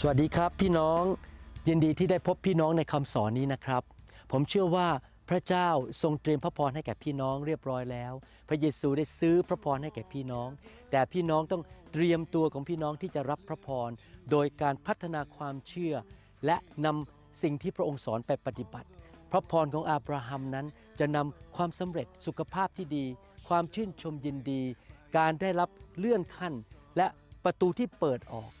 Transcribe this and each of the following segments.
สวัสดีครับพี่น้องยินดีที่ได้พบพี่น้องในคำสอนนี้นะครับ ผมเชื่อว่าพระเจ้าทรงเตรียมพระพรให้แก่พี่น้องเรียบร้อยแล้ว พระเยซูได้ซื้อพระพรให้แก่พี่น้อง แต่พี่น้องต้องเตรียมตัวของพี่น้องที่จะรับพระพร โดยการพัฒนาความเชื่อ และนำสิ่งที่พระองค์สอนไปปฏิบัติพระพรของอาบราฮัมนั้น จะนำความสำเร็จสุขภาพที่ดี ความชื่นชมยินดี การได้รับเลื่อนขั้นและประตูที่เปิดออก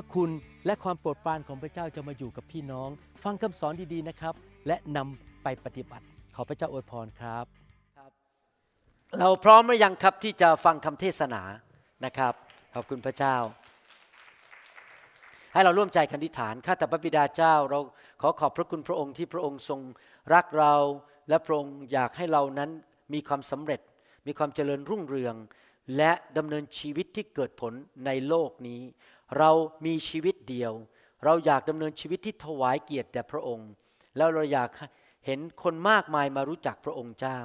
พระคุณและความโปรดปรานของพระเจ้าจะมาอยู่กับพี่น้อง ฟังคำสอนดีๆนะครับ และนำไปปฏิบัติ ขอพระเจ้าอวยพรครับครับ เราพร้อมหรือยังครับที่จะฟังคำเทศนานะครับ ขอบคุณพระเจ้า ให้เราร่วมใจกันธิฐานข้าแต่พระบิดาเจ้า เราขอขอบพระคุณพระองค์ที่พระองค์ทรงรักเรา และพระองค์อยากให้เรานั้นมีความสำเร็จ มีความเจริญรุ่งเรือง และดำเนินชีวิตที่เกิดผลในโลกนี้เรามีชีวิตเดียว เราอยากดำเนินชีวิตที่ถวายเกียรติแด่พระองค์ แล้วเราอยากเห็นคนมากมายมารู้จักพระองค์เจ้า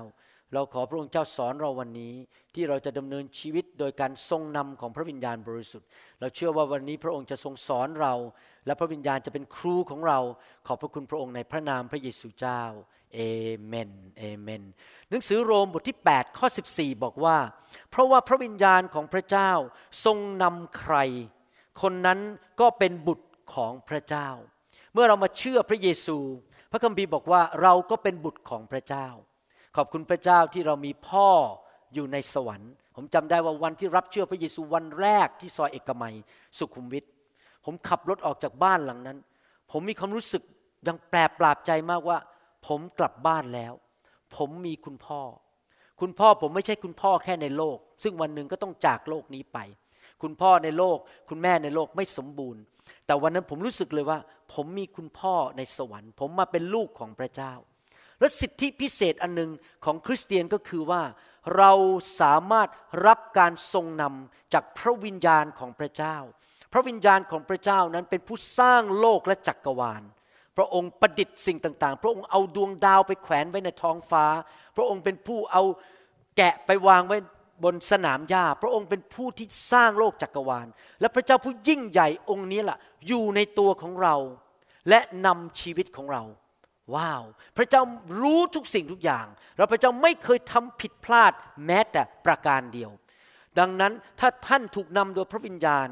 เราขอพระองค์เจ้าสอนเราวันนี้ที่เราจะดำเนินชีวิตโดยการทรงนำของพระวิญญาณบริสุทธิ์ เราเชื่อว่าวันนี้พระองค์จะทรงสอนเรา และพระวิญญาณจะเป็นครูของเรา ขอบพระคุณพระองค์ในพระนามพระเยซูเจ้า เอเมนเอเมน หนังสือโรมบทที่8ข้อ14 บอกว่า เพราะว่าพระวิญญาณของพระเจ้าทรงนำใครคนนั้นก็เป็นบุตรของพระเจ้า เมื่อเรามาเชื่อพระเยซู พระคัมภีร์บอกว่าเราก็เป็นบุตรของพระเจ้า ขอบคุณพระเจ้าที่เรามีพ่ออยู่ในสวรรค์ ผมจำได้ว่าวันที่รับเชื่อพระเยซูวันแรกที่ซอยเอกมัยสุขุมวิทผมขับรถออกจากบ้านหลังนั้น ผมมีความรู้สึกยังแปลปราบใจมากว่า ผมกลับบ้านแล้ว ผมมีคุณพ่อ คุณพ่อผมไม่ใช่คุณพ่อแค่ในโลก ซึ่งวันหนึ่งก็ต้องจากโลกนี้ไปคุณพ่อในโลกคุณแม่ในโลกไม่สมบูรณ์ แต่วันนั้นผมรู้สึกเลยว่า ผมมีคุณพ่อในสวรรค์ ผมมาเป็นลูกของพระเจ้า และสิทธิพิเศษอันหนึ่งของคริสเตียนก็คือว่าเราสามารถรับการทรงนำจากพระวิญญาณของพระเจ้า พระวิญญาณของพระเจ้านั้นเป็นผู้สร้างโลกและจักกรวาล พระองค์ประดิษฐ์สิ่งต่าง ๆ พระองค์เอาดวงดาวไปแขวนไว้ในท้องฟ้า พระองค์เป็นผู้เอาแกะไปวางไว้บนสนามหญ้าพระองค์เป็นผู้ที่สร้างโลกจักรวาล และพระเจ้าผู้ยิ่งใหญ่องค์นี้ละ่ะ อยู่ในตัวของเรา และนำชีวิตของเรา ว้าว พระเจ้ารู้ทุกสิ่งทุกอย่าง และพระเจ้าไม่เคยทำผิดพลาดแม้แต่ประการเดียว ดังนั้นถ้าท่านถูกนำโดยพระวิญญาณ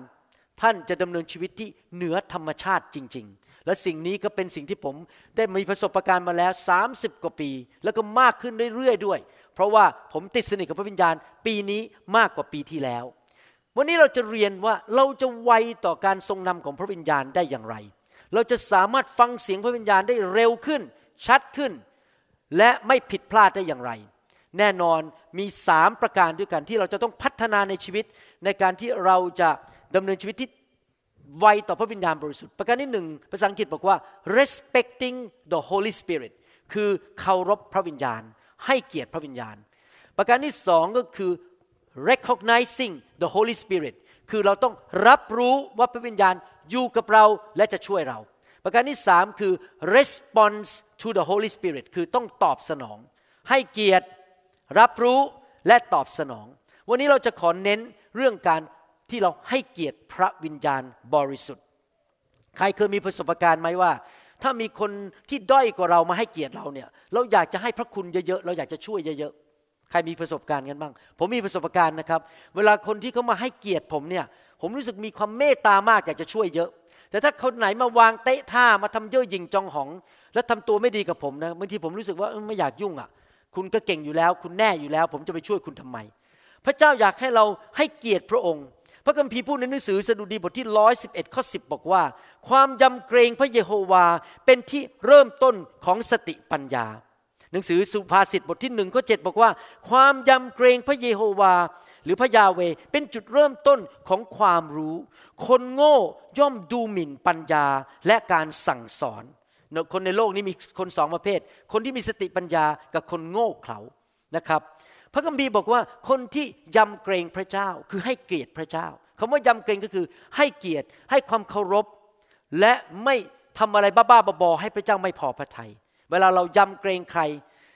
ท่านจะดำเนินชีวิตที่เหนือธรรมชาติจริง ๆ และสิ่งนี้ก็เป็นสิ่งที่ผมได้มีประสบการณ์มาแล้ว 30กว่าปี แล้วก็มากขึ้นเรื่อยๆด้วยเพราะว่าผมติดสนิทกับพระวิญญาณปีนี้มากกว่าปีที่แล้ว วันนี้เราจะเรียนว่าเราจะไวต่อการทรงนำของพระวิญญาณได้อย่างไร เราจะสามารถฟังเสียงพระวิญญาณได้เร็วขึ้น ชัดขึ้น และไม่ผิดพลาดได้อย่างไร แน่นอนมีสามประการด้วยกันที่เราจะต้องพัฒนาในชีวิตในการที่เราจะดำเนินชีวิตที่ไวต่อพระวิญญาณบริสุทธิ์ประการที่หนึ่งภาษาอังกฤษบอกว่า respecting the Holy Spirit คือเคารพพระวิญญาณให้เกียรติพระวิญญาณ ประการที่สองก็คือ recognizing the Holy Spirit คือเราต้องรับรู้ว่าพระวิญญาณอยู่กับเราและจะช่วยเรา ประการที่สามคือ response to the Holy Spirit คือต้องตอบสนอง ให้เกียรติรับรู้และตอบสนอง วันนี้เราจะขอเน้นเรื่องการที่เราให้เกียรติพระวิญญาณบริสุทธิ์ ใครเคยมีประสบการณ์ไหมว่าถ้ามีคนที่ด้อยกว่าเรามาให้เกียรติเราเนี่ย เราอยากจะให้พระคุณเยอะๆ เราอยากจะช่วยเยอะๆ ใครมีประสบการณ์กันบ้าง ผมมีประสบการณ์นะครับ เวลาคนที่เขามาให้เกียรติผมเนี่ย ผมรู้สึกมีความเมตตามากอยากจะช่วยเยอะ แต่ถ้าคนไหนมาวางเตะท่า มาทำเย่อหยิ่งจองหอง และทำตัวไม่ดีกับผมนะ บางทีผมรู้สึกว่าไม่อยากยุ่งอะ่ะ คุณก็เก่งอยู่แล้ว คุณแน่อยู่แล้ว ผมจะไปช่วยคุณทำไม พระเจ้าอยากให้เราให้เกียรติพระองค์พระคัมภีร์พูดในหนังสือสดุดีบทที่ 111ข้อ 10 บอกว่า ความยำเกรงพระเยโฮวาเป็นที่เริ่มต้นของสติปัญญา หนังสือสุภาษิตบทที่หนึ่งข้อ 7 บอกว่า ความยำเกรงพระเยโฮวา หรือพระยาเวเป็นจุดเริ่มต้นของความรู้ คนโง่ย่อมดูหมิ่นปัญญาและการสั่งสอน คนในโลกนี้มีคนสองประเภท คนที่มีสติปัญญากับคนโง่เขลานะครับระคัมภีร์บอกว่าคนที่ยำเกรงพระเจ้าคือให้เกียรติพระเจ้าคำว่ายำเกรงก็คือให้เกียรติให้ความเคารพ และไม่ทำอะไรบ้าๆ บอๆ ให้พระเจ้าไม่พอพระทยัยเวลาเรายำเกรงใคร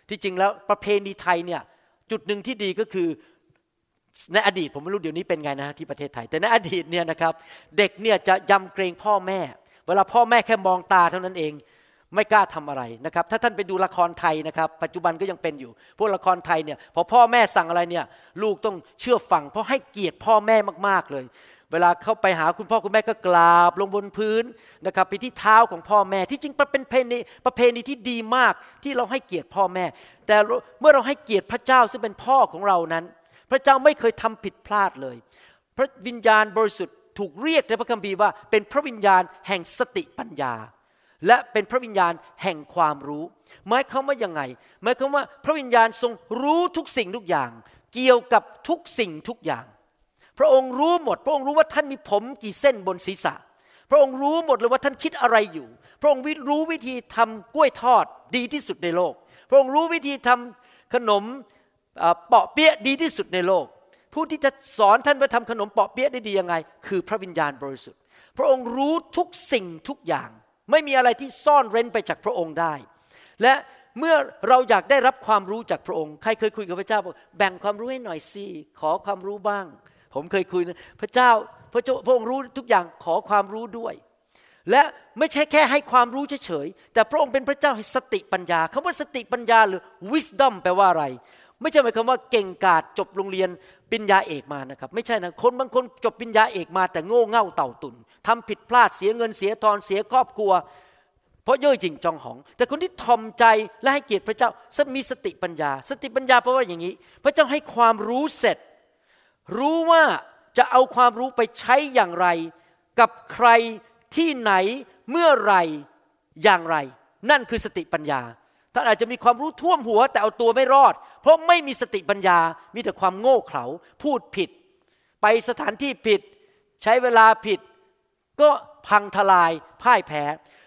ที่จริงแล้วประเพณีไทยเนี่ยจุดหนึ่งที่ดีก็คือในอดีตผมไม่รู้เดี๋ยวนี้เป็นไงนะ ที่ประเทศไทย แต่ในอดีตเนี่ยนะครับเด็กเนี่ยจะยำเกรงพ่อแม่ เวลาพ่อแม่แค่มองตาเท่านั้นเองไม่กล้าทำอะไรนะครับถ้าท่านไปดูละครไทยนะครับ ปัจจุบันก็ยังเป็นอยู่ พวกละครไทยเนี่ยพอพ่อแม่สั่งอะไรเนี่ยลูกต้องเชื่อฟังเพราะให้เกียรติพ่อแม่มากๆเลย เวลาเข้าไปหาคุณพ่อคุณแม่ก็กราบลงบนพื้นนะครับไปที่เท้าของพ่อแม่ที่จริงเป็นเพณีประเพณีที่ดีมากที่เราให้เกียรติพ่อแม่ แต่เมื่อเราให้เกียรติพระเจ้าซึ่งเป็นพ่อของเรานั้น พระเจ้าไม่เคยทำผิดพลาดเลย พระวิญญาณบริสุทธิ์ถูกเรียกในพระคัมภีร์ว่าเป็นพระวิญญาณแห่งสติปัญญาและเป็นพระวิญญาณแห่งความรู้หมายความว่ายังไงหมายความว่าพระวิญญาณทรงรู้ทุกสิ่งทุกอย่าง เกี่ยวกับทุกสิ่งทุกอย่าง พระองค์รู้หมด พระองค์รู้ว่าท่านมีผมกี่เส้นบนศีรษะ พระองค์รู้หมดเลยว่าท่านคิดอะไรอยู่ พระองค์รู้วิธีทำกล้วยทอดดีที่สุดในโลก พระองค์รู้วิธีทำขนมเปาะเปี๊ยะดีที่สุดในโลก ผู้ที่จะสอนท่านว่าทำขนมเปาะเปี๊ยะได้ดียังไง คือพระวิญญาณบริสุทธิ์ พระองค์รู้ทุกสิ่งทุกอย่างไม่มีอะไรที่ซ่อนเร้นไปจากพระองค์ได้ และเมื่อเราอยากได้รับความรู้จากพระองค์ ใครเคยคุยกับพระเจ้าบอกแบ่งความรู้ให้หน่อยสิขอความรู้บ้าง ผมเคยคุยนะพระเจ้าพระเจ้าพระองค์รู้ทุกอย่าง ขอความรู้ด้วย และไม่ใช่แค่ให้ความรู้เฉยๆ แต่พระองค์เป็นพระเจ้าให้สติปัญญา คำว่าสติปัญญาหรือ wisdom แปลว่าอะไร ไม่ใช่หมายความว่าเก่งกาจจบโรงเรียนปัิญญาเอกมานะครับ ไม่ใช่นะ คนบางคนจบปัิญญาเอกมาแต่โง่เง่าเต่าตุนทำผิดพลาดเสียเงินเสียทอนเสียครอบครัว เพราะเย่อหยิ่งจองหอง แต่คนที่ทอมใจและให้เกียรติพระเจ้าจะมีสติปัญญา สติปัญญา เพราะว่าอย่างนี้ พระเจ้าให้ความรู้เสร็จ รู้ว่าจะเอาความรู้ไปใช้อย่างไร กับใครที่ไหนเมื่อไรอย่างไร นั่นคือสติปัญญาท่านอาจจะมีความรู้ท่วมหัว แต่เอาตัวไม่รอด เพราะไม่มีสติปัญญามีแต่ความโง่เขลาพูดผิด ไปสถานที่ผิด ใช้เวลาผิดก็พังทลายพ่ายแพ้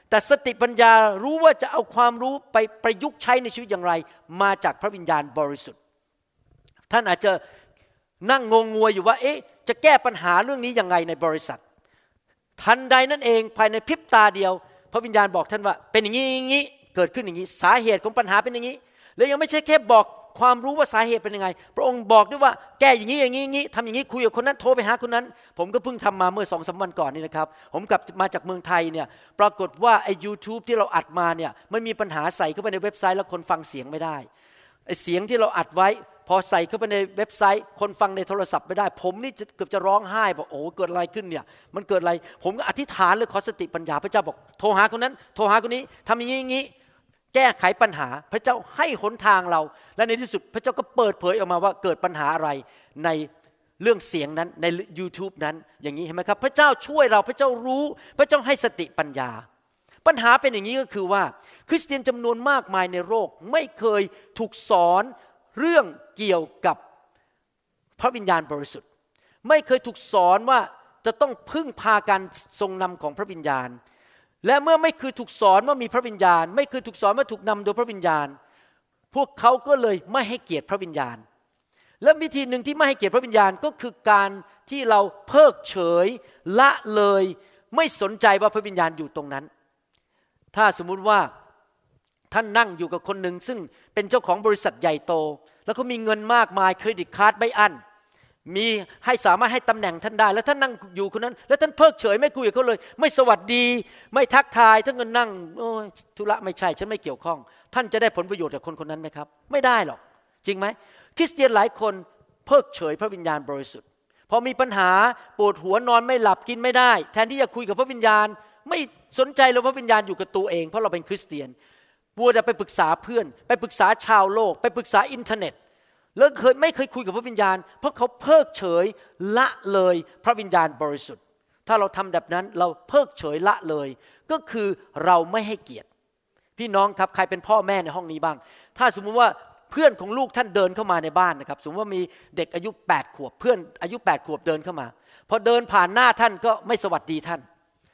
แต่สติปัญญารู้ว่าจะเอาความรู้ไปประยุกต์ใช้ในชีวิตอย่างไรมาจากพระวิญญาณบริสุทธิ์ท่านอาจจะนั่งงงงวยอยู่ว่า เอ๊ะ จะแก้ปัญหาเรื่องนี้ยังไงในบริษัท ทันใดนั่นเองภายในพริบตาเดียว พระวิญญาณบอกท่านว่าเป็นอย่างนี้อย่างนี้เกิดขึ้นอย่างนี้ สาเหตุของปัญหาเป็นอย่างนี้ แล้วยังไม่ใช่แค่บอกความรู้ว่าสาเหตุเป็นยังไง พระองค์บอกด้วยว่าแก้อย่างนี้อย่างนี้งนี้ทำอย่างนี้คุยกับคนนั้นโทรไปหาคนนั้น ผมก็เพิ่งทำมาเมื่อสองสาวันก่อนนี่นะครับ ผมกลับมาจากเมืองไทยเนี่ยปรากฏว่าไอ้ยูทูบที่เราอัดมาเนี่ยมันมีปัญหาใส่เข้าไปในเว็บไซต์แล้วคนฟังเสียงไม่ได้ไอ้เสียงที่เราอัดไว้ พอใส่เข้าไปในเว็บไซต์ คนฟังในโทรศัพท์ไม่ได้ ผมนี่เกือบจะร้องไห้บอกโอ้เกิดอะไรขึ้นเนี่ยมันเกิดอะไรผมก็อธิษฐานเลยขอสติปัญญาพระเจ้าบอกโทรหาคนนั้นโทรหาคนนี้ทำอย่างนี้อย่างนี้แก้ไขปัญหาพระเจ้าให้หนทางเราและในที่สุดพระเจ้าก็เปิดเผยออกมาว่าเกิดปัญหาอะไรในเรื่องเสียงนั้นใน YouTube นั้นอย่างนี้เห็นไหมครับ พระเจ้าช่วยเราพระเจ้ารู้พระเจ้าให้สติปัญญา ปัญหาเป็นอย่างนี้ก็คือว่า คริสเตียนจำนวนมากมายในโลกไม่เคยถูกสอนเรื่องเกี่ยวกับพระวิญญาณบริสุทธิ์ ไม่เคยถูกสอนว่าจะต้องพึ่งพาการทรงนำของพระวิญญาณและเมื่อไม่คือถูกสอนว่ามีพระวิญญาณ ไม่คือถูกสอนว่าถูกนำโดยพระวิญญาณ พวกเขาก็เลยไม่ให้เกียรติพระวิญญาณ และวิธีหนึ่งที่ไม่ให้เกียรติพระวิญญาณก็คือการที่เราเพิกเฉย ละเลยไม่สนใจว่าพระวิญญาณอยู่ตรงนั้น ถ้าสมมุติว่าท่านนั่งอยู่กับคนหนึ่งซึ่งเป็นเจ้าของบริษัทใหญ่โต แล้วเขามีเงินมากมายเครดิตการ์ดไม่อั้นเมีให้สามารถให้ตำแหน่งท่านได้ แล้วท่านนั่งอยู่คนนั้นแล้วท่านเพิกเฉยไม่คุยกับเขาเลย ไม่สวัสดีไม่ทักทายท่านก็นั่งโอ้ธุระไม่ใช่ฉันไม่เกี่ยวข้อง ท่านจะได้ผลประโยชน์จากคนคนนั้นไหมครับ ไม่ได้หรอกจริงไหมคริสเตียนหลายคน เพิกเฉยพระวิญญาณบริสุทธิ์พอมีปัญหาปวดหัวนอนไม่หลับกินไม่ได้ แทนที่จะคุยกับพระวิญญาณ ไม่สนใจเลยพระวิญญาณอยู่กับตัวเอง เพราะเราเป็นคริสเตียนบัวจะไปปรึกษาเพื่อน ไปปรึกษาชาวโลก ไปปรึกษาอินเทอร์เน็ตแล้วเคยไม่เคยคุยกับพระวิญญาณ เพราะเขาเพิกเฉยละเลยพระวิญญาณบริสุทธิ์ ถ้าเราทำแบบนั้นเราเพิกเฉยละเลย ก็คือเราไม่ให้เกียรติ พี่น้องครับใครเป็นพ่อแม่ในห้องนี้บ้าง ถ้าสมมุติว่าเพื่อนของลูกท่านเดินเข้ามาในบ้านนะครับ สมมติว่ามีเด็กอายุ8ขวบเพื่อนอายุ8ขวบเดินเข้ามาพอเดินผ่านหน้าท่านก็ไม่สวัสดีท่าน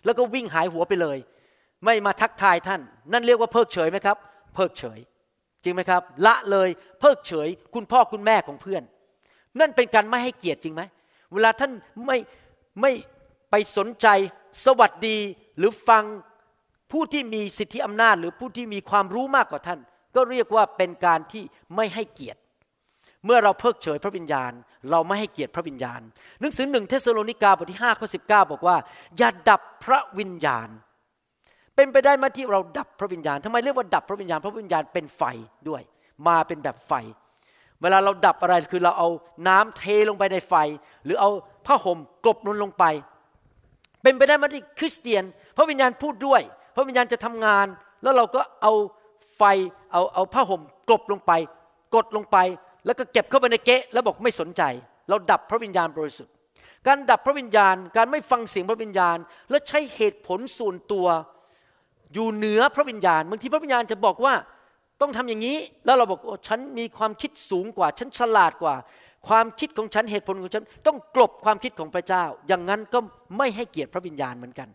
แล้วก็วิ่งหายหัวไปเลย ไม่มาทักทายท่าน นั่นเรียกว่าเพิกเฉยไหมครับเพิกเฉยจริงไหมครับ ละเลยเพิกเฉยคุณพ่อคุณแม่ของเพื่อนนั่นเป็นการไม่ให้เกียรติจริงไหม เวลาท่านไม่ไม่ไปสนใจสวัสดีหรือฟังผู้ที่มีสิทธิอำนาจหรือผู้ที่มีความรู้มากกว่าท่าน ก็เรียกว่าเป็นการที่ไม่ให้เกียรติ เมื่อเราเพิกเฉยพระวิญญาณ เราไม่ให้เกียรติพระวิญญาณ หนังสือหนึ่งเทสโลนิกาบทที่5ข้อสิบอกว่า อย่าดับพระวิญญาณเป็นไปได้ไหมที่เราดับพระวิญญาณ ทำไมเรียกว่าดับพระวิญญาณพระวิญญาณเป็นไฟด้วย มาเป็นแบบไฟ เวลาเราดับอะไรคือเราเอาน้ำเทลงไปในไฟ หรือเอาผ้าห่มกลบนุนลงไป เป็นไปได้ไหมที่คริสเตียน พระวิญญาณพูดด้วย พระวิญญาณจะทำงาน แล้วเราก็เอาไฟเอาเอาผ้าห่ม กลบลงไป กดลงไป แล้วก็เก็บเข้าไปในเกะแล้วบอกไม่สนใจ เราดับพระวิญญาณบริสุทธิ์ การดับพระวิญญาณ การไม่ฟังเสียงพระวิญญาณ และใช้เหตุผลส่วนตัวอยู่เหนือพระวิญญาณบางทีพระวิญญาณจะบอกว่าต้องทำอย่างนี้แล้วเราบอกฉันมีความคิดสูงกว่าฉันฉลาดกว่าความคิดของฉัน เหตุผลของฉัน ต้องกลบความคิดของพระเจ้าอย่างนั้นก็ไม่ให้เกียรติพระวิญญาณเหมือนกัน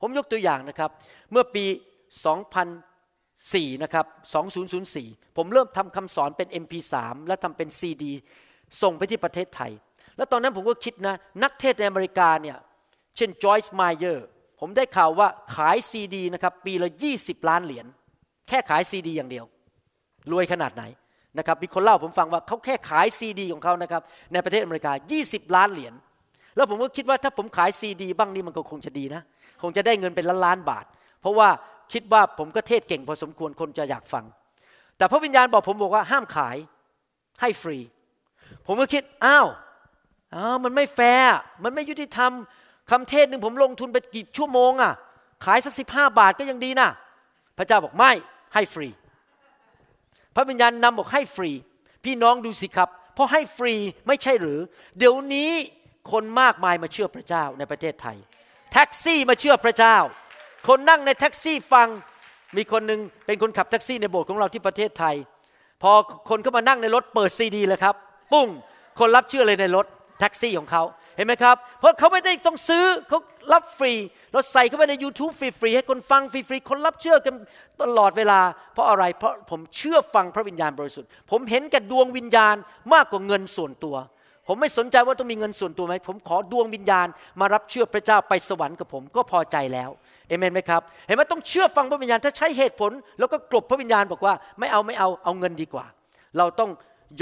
ผมยกตัวอย่างนะครับเมื่อปี 2004นะครับ2004 ผมเริ่มทำคำสอนเป็น MP3 และทำเป็นซีดีส่งไปที่ประเทศไทย แล้วตอนนั้นผมก็คิดนะนักเทศในอเมริกาเนี่ยเช่นจอยส์ไมเยอร์ผมได้ข่าวว่าขายซีดีนะครับปีละ 20 ล้านเหรียญแค่ขายซีดี อย่างเดียวรวยขนาดไหนนะครับมีคนเล่าผมฟังว่าเขาแค่ขายซีดีของเขานะครับในประเทศอเมริกา 20 ล้านเหรียญแล้วผมก็คิดว่าถ้าผมขายซีดีบ้างนี่มันก็คงจะดีนะ คงจะได้เงินเป็นล้านล้านบาท เพราะว่าคิดว่าผมก็เทศเก่งพอสมควรคนจะอยากฟัง แต่พระวิญญาณบอกผมบอกว่าห้ามขายให้ฟรี ผมก็คิดอ้าวอ้าวมันไม่แฟร์มันไม่ยุติธรรมคำเทศหนึ่งผมลงทุนไปกี่ชั่วโมงอะ่ะ ขายสักสิบห้าบาทก็ยังดีนะพระเจ้าบอกไม่ให้ฟรี พระวิญญาณนำบอกให้ฟรี พี่น้องดูสิครับเพราะให้ฟรีไม่ใช่หรือ เดี๋ยวนี้คนมากมายมาเชื่อพระเจ้าในประเทศไทย แท็กซี่มาเชื่อพระเจ้า คนนั่งในแท็กซี่ฟัง มีคนนึงเป็นคนขับแท็กซี่ในโบสถ์ของเราที่ประเทศไทยพอคนเข้ามานั่งในรถเปิดซีดีเลยครับ ปุ้งคนรับเชื่อเลยในรถแท็กซี่ของเขาเห็นไหมครับ เพราะเขาไม่ได้ต้องซื้อเขารับฟรีเราใส่เข้าไปใน YouTube ฟรีๆให้คนฟังฟรีๆคนรับเชื่อกันตลอดเวลาเพราะอะไรเพราะผมเชื่อฟังพระวิญญาณบริสุทธิ์ ผมเห็นกับดวงวิญญาณมากกว่าเงินส่วนตัว ผมไม่สนใจว่าต้องมีเงินส่วนตัวไหมผมขอดวงวิญญาณมารับเชื่อพระเจ้าไปสวรรค์กับผมก็พอใจแล้วเอเมนไหมครับเห็นไหมต้องเชื่อฟังพระวิญญาณถ้าใช้เหตุผลแล้วก็กลบพระวิญญาณบอกว่าไม่เอาไม่เอาเอาเงินดีกว่าเราต้อง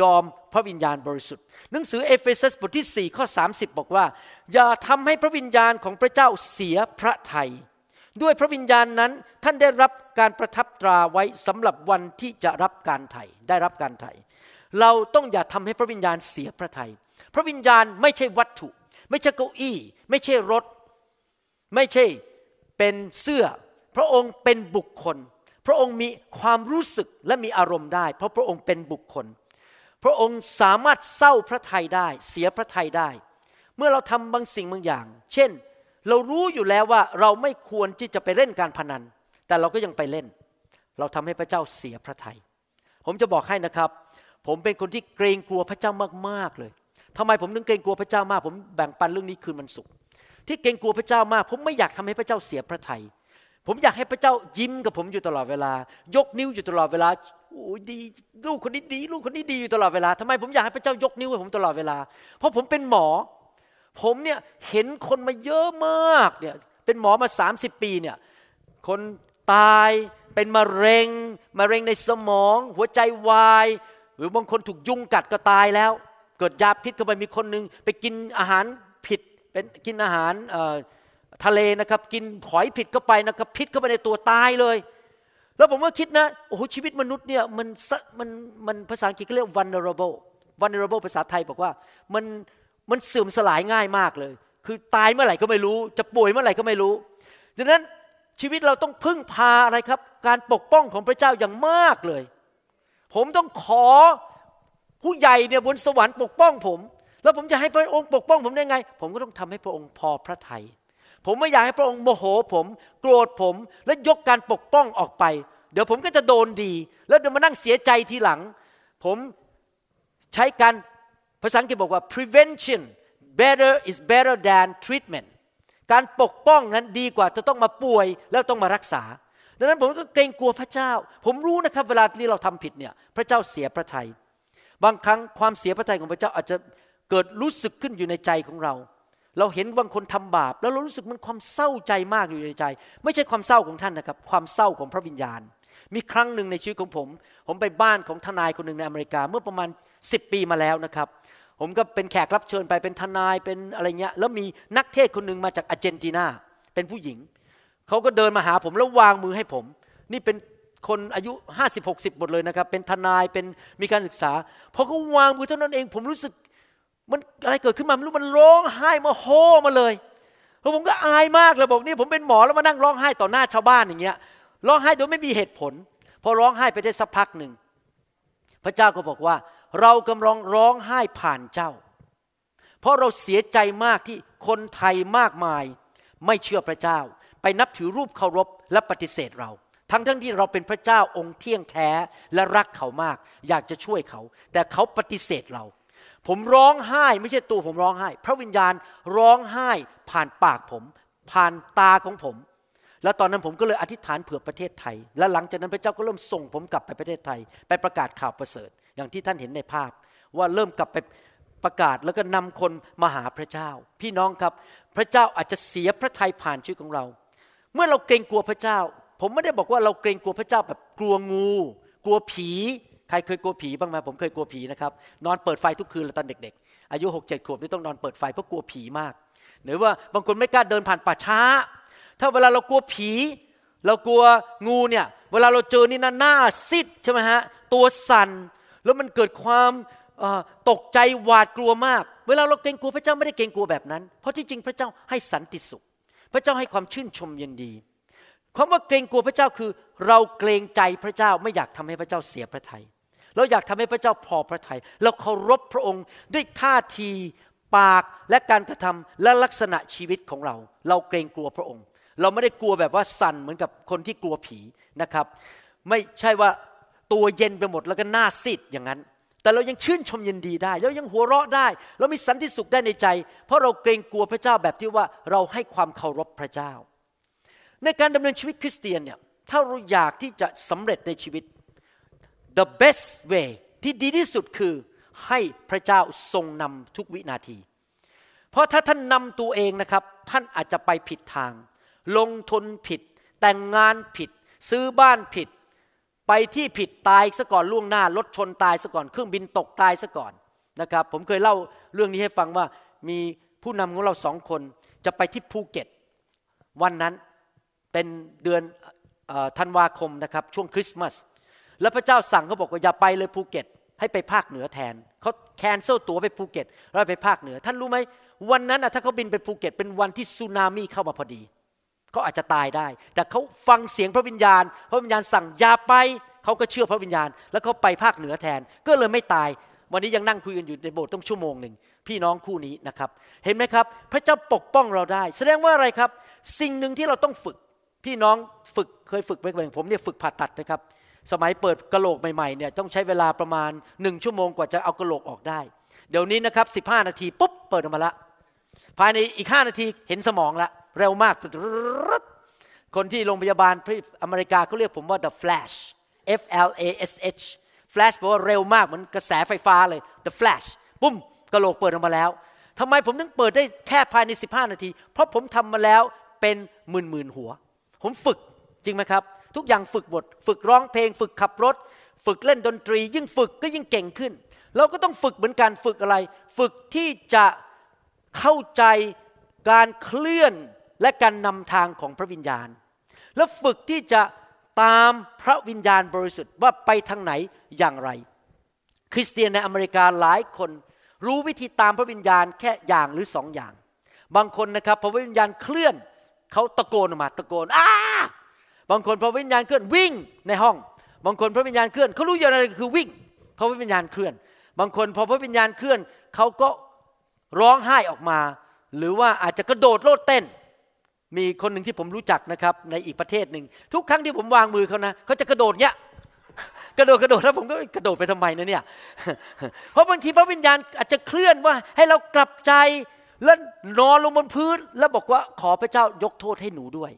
ยอมพระวิญญาณบริสุทธิ์ หนังสือเอเฟซัสบทที่4ข้อ30 บอกว่า อย่าทำให้พระวิญญาณของพระเจ้าเสียพระทยัยด้วยพระวิญญาณนั้นท่านได้รับการประทับตราไว้สำหรับวันที่จะรับการไถ่ ได้รับการไถ่ เราต้องอย่าทำให้พระวิญญาณเสียพระทยัย พระวิญญาณไม่ใช่วัตถุ ไม่ใช่เก้าอี้ ไม่ใช่รถ ไม่ใช่เป็นเสื้อ พระองค์เป็นบุคคล พระองค์มีความรู้สึกและมีอารมณ์ได้ เพราะพระองค์เป็นบุคคลพระองค์สามารถเศร้าพระทัยได้ เสียพระทัยได้ เมื่อเราทำบางสิ่งบางอย่าง เช่น เรารู้อยู่แล้วว่าเราไม่ควรที่จะไปเล่นการพนัน แต่เราก็ยังไปเล่น เราทำให้พระเจ้าเสียพระทัย ผมจะบอกให้นะครับ ผมเป็นคนที่เกรงกลัวพระเจ้ามากๆเลย ทำไมผมถึงเกรงกลัวพระเจ้ามาก ผมแบ่งปันเรื่องนี้คืนวันศุกร์ที่เกรงกลัวพระเจ้ามาก ผมไม่อยากทำให้พระเจ้าเสียพระทัยผมอยากให้พระเจ้ายิ้มกับผมอยู่ตลอดเวลา ยกนิ้วอยู่ตลอดเวลาโอ้ยดีลูกคนนี้ดีลูกคนนี้ดีอยู่ตลอดเวลาทำไมผมอยากให้พระเจ้ายกนิ้วให้ผมตลอดเวลา เพราะผมเป็นหมอ ผมเนี่ยเห็นคนมาเยอะมากเนี่ยเป็นหมอมา 30 ปีเนี่ยคนตายเป็นมะเร็ง มะเร็งในสมอง หัวใจวาย หรือบางคนถูกยุงกัดก็ตายแล้ว เกิดยาพิษเข้าไปมีคนนึงไปกินอาหารผิดเป็นกินอาหารทะเลนะครับ กินหอยผิดเข้าไปนะครับพิษเข้าไปในตัวตายเลยแล้วผมก็คิดนะ โอ้โห ชีวิตมนุษย์เนี่ยมันมันมันภาษาอังกฤษเรียก vulnerable vulnerable ภาษาไทยบอกว่ามันมันเสื่อมสลายง่ายมากเลย คือตายเมื่อไหร่ ก็ไม่รู้ จะป่วยเมื่อไหร่ ก็ไม่รู้ ดังนั้นชีวิตเราต้องพึ่งพาอะไรครับ การปกป้องของพระเจ้าอย่างมากเลย ผมต้องขอผู้ใหญ่เนี่ยบนสวรรค์ปกป้องผม แล้วผมจะให้พระองค์ปกป้องผมได้ไง ผมก็ต้องทำให้พระองค์พอพระทยัยผมไม่อยากให้พระองค์โมโหผมโกรธผมและยกการปกป้องออกไป เดี๋ยวผมก็จะโดนดี แล้วเดี๋ยวมานั่งเสียใจทีหลัง ผมใช้การภาษาอังกฤษบอกว่า prevention better is better than treatment การปกป้องนั้นดีกว่าจะต้องมาป่วยแล้วต้องมารักษาดังนั้นผมก็เกรงกลัวพระเจ้า ผมรู้นะครับเวลาที่เราทำผิดเนี่ยพระเจ้าเสียพระทยัยบางครั้งความเสียพระทัยของพระเจ้าอาจจะเกิดรู้สึกขึ้นอยู่ในใจของเราเราเห็นบางคนทำบาปแล้วเรารู้สึกมันความเศร้าใจมากอยู่ในใจ ไม่ใช่ความเศร้าของท่านนะครับความเศร้าของพระวิญญาณ มีครั้งหนึ่งในชีวิตของผม ผมไปบ้านของทนายคนหนึ่งในอเมริกา เมื่อประมาณ 10 ปีมาแล้วนะครับผมก็เป็นแขกรับเชิญไปเป็นทนายเป็นอะไรเงี้ยแล้วมีนักเทศคนหนึ่งมาจากอาร์เจนตินาเป็นผู้หญิงเขาก็เดินมาหาผมแล้ววางมือให้ผม นี่เป็นคนอายุ 50-60หมดเลยนะครับเป็นทนายเป็นมีการศึกษาพอเขาวางมือเท่านั้นเองผมรู้สึกมันอะไรเกิดขึ้นมาไม่รู้มันร้องไห้มาโฮมาเลยแล้วผมก็อายมากเลยบอกนี่ผมเป็นหมอแล้วมานั่งร้องไห้ต่อหน้าชาวบ้านอย่างเงี้ยร้องไห้โดยไม่มีเหตุผล พอร้องไห้ไปได้สักพักหนึ่งพระเจ้าก็บอกว่า เรากำลังร้องไห้ผ่านเจ้า เพราะเราเสียใจมากที่คนไทยมากมาย ไม่เชื่อพระเจ้าไปนับถือรูปเคารพและปฏิเสธเราทั้งทั้งที่เราเป็นพระเจ้าองค์เที่ยงแท้และรักเขามาก อยากจะช่วยเขา แต่เขาปฏิเสธเราผมร้องไห้ ไม่ใช่ตัวผมร้องไห้ พระวิญญาณร้องไห้ผ่านปากผมผ่านตาของผม แล้วตอนนั้นผมก็เลยอธิษฐานเผื่อประเทศไทย และหลังจากนั้นพระเจ้าก็เริ่มส่งผมกลับไปประเทศไทย ไปประกาศข่าวประเสริฐอย่างที่ท่านเห็นในภาพว่าเริ่มกลับไปประกาศแล้วก็นำคนมาหาพระเจ้า พี่น้องครับพระเจ้าอาจจะเสียพระทัยผ่านชีวิตของเรา เมื่อเราเกรงกลัวพระเจ้า ผมไม่ได้บอกว่าเราเกรงกลัวพระเจ้าแบบกลัวงูกลัวผีใครเคยกลัวผีบ้างไหมผมเคยกลัวผีนะครับ นอนเปิดไฟทุกคืนเลยตอนเด็ก ๆ อายุหกเจ็ดขวบที่ต้องนอนเปิดไฟเพราะกลัวผีมาก หรือว่าบางคนไม่กล้าเดินผ่านป่าช้า ถ้าเวลาเรากลัวผี เรากลัวงูเนี่ย เวลาเราเจอนี่นะหน้าซิดใช่ไหมฮะตัวสัน่นแล้วมันเกิดความตกใจหวาดกลัวมาก เวลาเราเกรงกลัวพระเจ้าไม่ได้เกรงกลัวแบบนั้นเพราะที่จริงพระเจ้าให้สันติสุขพระเจ้าให้ความชื่นชมยินดีคำว่าเกรงกลัวพระเจ้าคือ เราเกรงใจพระเจ้าไม่อยากทำให้พระเจ้าเสียพระทยัยเราอยากทำให้พระเจ้าพอพระทยัย เราเคารพพระองค์ด้วยท่าทีปากและการกระทำและลักษณะชีวิตของเรา เราเกรงกลัวพระองค์ เราไม่ได้กลัวแบบว่าสั่น เหมือนกับคนที่กลัวผีนะครับ ไม่ใช่ว่าตัวเย็นไปหมดแล้วก็หน้าซีดอย่างนั้น แต่เรายังชื่นชมยินดีได้ เรายังหัวเราะได้ เรามีสันติสุขได้ในใจ เพราะเราเกรงกลัวพระเจ้าแบบที่ว่าเราให้ความเคารพพระเจ้า ในการดำเนินชีวิตคริสเตียนเนี่ยถ้าเราอยากที่จะสำเร็จในชีวิต the best way ที่ดีที่สุดคือ ให้พระเจ้าทรงนำทุกวินาที เพราะถ้าท่านนำตัวเองนะครับท่านอาจจะไปผิดทาง ลงทุนผิด แต่งงานผิด ซื้อบ้านผิด ไปที่ผิด ตายซะก่อนล่วงหน้ารถชนตายซะก่อน เครื่องบินตกตายซะก่อนนะครับผมเคยเล่าเรื่องนี้ให้ฟังว่า มีผู้นำของเราสองคน จะไปที่ภูเก็ต วันนั้น เป็นเดือนธันวาคมนะครับช่วงคริสต์มาสแล้วพระเจ้าสั่งเขาบอกว่าอย่าไปเลยภูเก็ต ให้ไปภาคเหนือแทนเขาแคนเซิลตั๋วไปภูเก็ตแล้วไปภาคเหนือท่านรู้ไหมวันนั้นถ้าเขาบินไปภูเก็ตเป็นวันที่สึนามิเข้ามาพอดีเขาอาจจะตายได้ แต่เขาฟังเสียงพระวิญญาณ พระวิญญาณสั่งอย่าไปเขาก็เชื่อพระวิญญาณ แล้วเขาไปภาคเหนือแทน ก็เลยไม่ตาย วันนี้ยังนั่งคุยกันอยู่ในโบสถ์ต้องชั่วโมงหนึ่งพี่น้องคู่นี้นะครับ เห็นไหมครับ พระเจ้าปกป้องเราได้ แสดงว่าอะไรครับ สิ่งหนึ่งที่เราต้องฝึก พี่น้องฝึกเคยฝึกไปเองผมเนี่ยฝึกผ่าตัดนะครับสมัยเปิดกระโหลกใหม่ๆเนี่ยต้องใช้เวลาประมาณหนึ่งชั่วโมงกว่าจะเอากระโหลกออกได้ เดี๋ยวนี้นะครับสิบห้านาทีปุ๊บเปิดออกมาละภายในอีกห้านาทีเห็นสมองละ เร็วมาก คนที่โรงพยาบาลอเมริกาเขาเรียกผมว่า the flash F L A S H flash แปลว่าเร็วมากเหมือนกระแสไฟฟ้าเลย the flash ปุ๊มกระโหลกเปิดออกมาแล้วทำไมผมถึงเปิดได้แค่ภายใน15 นาที เพราะผมทำมาแล้วเป็นหมื่นหมื่นหัว ผมฝึกจริงไหมครับทุกอย่างฝึกบท ฝึกร้องเพลง ฝึกขับรถ ฝึกเล่นดนตรี ยิ่งฝึกก็ยิ่งเก่งขึ้น เราก็ต้องฝึกเหมือนการฝึกอะไร ฝึกที่จะเข้าใจการเคลื่อนและการนำทางของพระวิญญาณ และฝึกที่จะตามพระวิญญาณบริสุทธิ์ว่าไปทางไหนอย่างไร คริสเตียนในอเมริกาหลายคน รู้วิธีตามพระวิญญาณแค่อย่างหรือสองอย่าง บางคนนะครับพพระวิญญาณเคลื่อนเขาตะโกนออกมาตะโกนอ้าบางคนพอวิญญาณเคลื่อนวิ่งในห้อง บางคนพระวิญญาณเคลื่อนเขารู้อย่างไรคือวิ่งเพระวิญญาณเคลื่อน บางคนพอพระวิญญาณเคลื่อน เขาก็ร้องไห้ออกมา หรือว่าอาจจะกระโดดโลดเต้น มีคนหนึ่งที่ผมรู้จักนะครับในอีกประเทศหนึ่ง ทุกครั้งที่ผมวางมือเขานะเขาจะกระโดดเนี้ย กระโดดกระโดด แล้วผมก็กระโดดไปทำไมนะเนี่ย เพราะบางทีพระวิญญาณอาจจะเคลื่อนว่า ให้เรากลับใจแล้วนอนลงบนพื้น แล้วบอกว่าขอพระเจ้ายกโทษให้หนูด้วย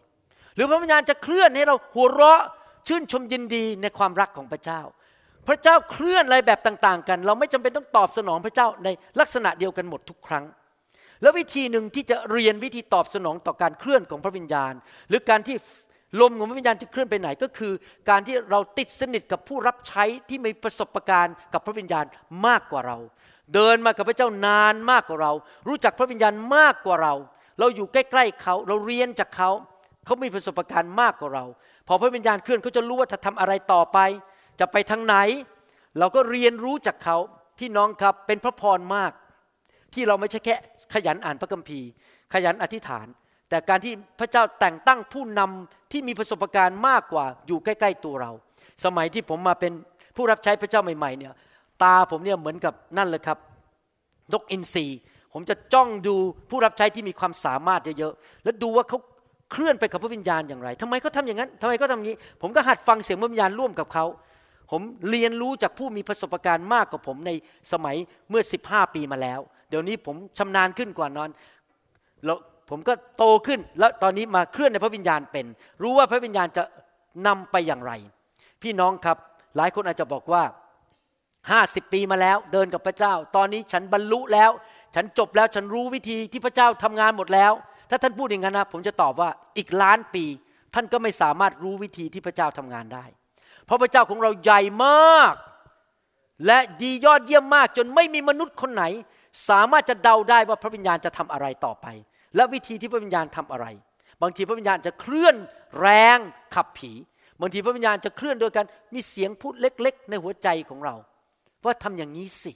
หรือพระวิญญาณจะเคลื่อนให้เราหัวเราะชื่นชมยินดีในความรักของพระเจ้า พระเจ้าเคลื่อนอะไรแบบต่างๆกัน เราไม่จำเป็นต้องตอบสนองพระเจ้าในลักษณะเดียวกันหมดทุกครั้ง แล้ววิธีหนึ่งที่จะเรียนวิธีตอบสนองต่อการเคลื่อนของพระวิญญาณ หรือการที่ลมของพระวิญญาณจะเคลื่อนไปไหนก็คือการที่เราติดสนิทกับผู้รับใช้ที่มีประสบะการณ์กับพระวิญญาณมากกว่าเรา เดินมากับพระเจ้านานมากกว่าเรา รู้จักพระวิญญาณมากกว่าเรา เราอยู่ใกล้ๆเขาเราเรียนจากเขาเขา มี ประสบการณ์ มาก กว่า เรา พอพระวิญญาณ เคลื่อน เขา จะรู้ว่าจะทำอะไรต่อไป จะไป ทาง ไหน เราก็เรียนรู้จากเขาพี่น้อง ครับ เป็น พระพร มาก ที่ เรา ไม่ ใช่แค่ ขยัน อ่าน พระคัมภีร์ ขยัน อธิษฐาน แต่การที่พระเจ้าแต่งตั้งผู้นำที่มี ประสบการณ์ มากกว่าอยู่ใกล้ ๆ ตัวเรา สมัย ที่ ผม มา เป็น ผู้รับใช้ พระเจ้าใหม่ ๆ เนี่ย ตาผม เนี่ย เหมือนกับนั่น เลยครับนกอินทรีผมจะจ้องดูผู้รับใช้ ที่ มี ความสามารถ เยอะ ๆ แล้วดูว่าเขาเคลื่อนไปกับพระวิญญาณอย่างไรทำไมเขาทาอย่างนั้นทำไมเขาทำอย่างนี้ ผมก็หัดฟังเสียงพระวิญญาณร่วมกับเขา ผมเรียนรู้จากผู้มีประสบการณ์มากกว่าผมในสมัยเมื่อ15 ปีมาแล้ว เดี๋ยวนี้ผมชำนาญขึ้นกว่านอนแล้วผมก็โตขึ้น แล้วตอนนี้มาเคลื่อนในพระวิญญาณเป็น รู้ว่าพระวิญญาณจะนำไปอย่างไร พี่น้องครับ หลายคนอาจจะบอกว่า50ปีมาแล้วเดินกับพระเจ้า ตอนนี้ฉันบรรลุแล้ว ฉันจบแล้ว ฉันรู้วิธีที่พระเจ้าทำงานหมดแล้วถ้าท่านพูดอย่างนั้นนะผมจะตอบว่าอีกล้านปี ท่านก็ไม่สามารถรู้วิธีที่พระเจ้าทำงานได้ เพราะพระเจ้าของเราใหญ่มาก และดียอดเยี่ยมมากจนไม่มีมนุษย์คนไหน สามารถจะเดาได้ว่าพระวิญญาณจะทำอะไรต่อไป และวิธีที่พระวิญญาณทำอะไร บางทีพระวิญญาณจะเคลื่อนแรงขับผี บางทีพระวิญญาณจะเคลื่อนโดยการมีเสียงพูดเล็ก ๆ ในหัวใจของเราว่าทำอย่างนี้สิ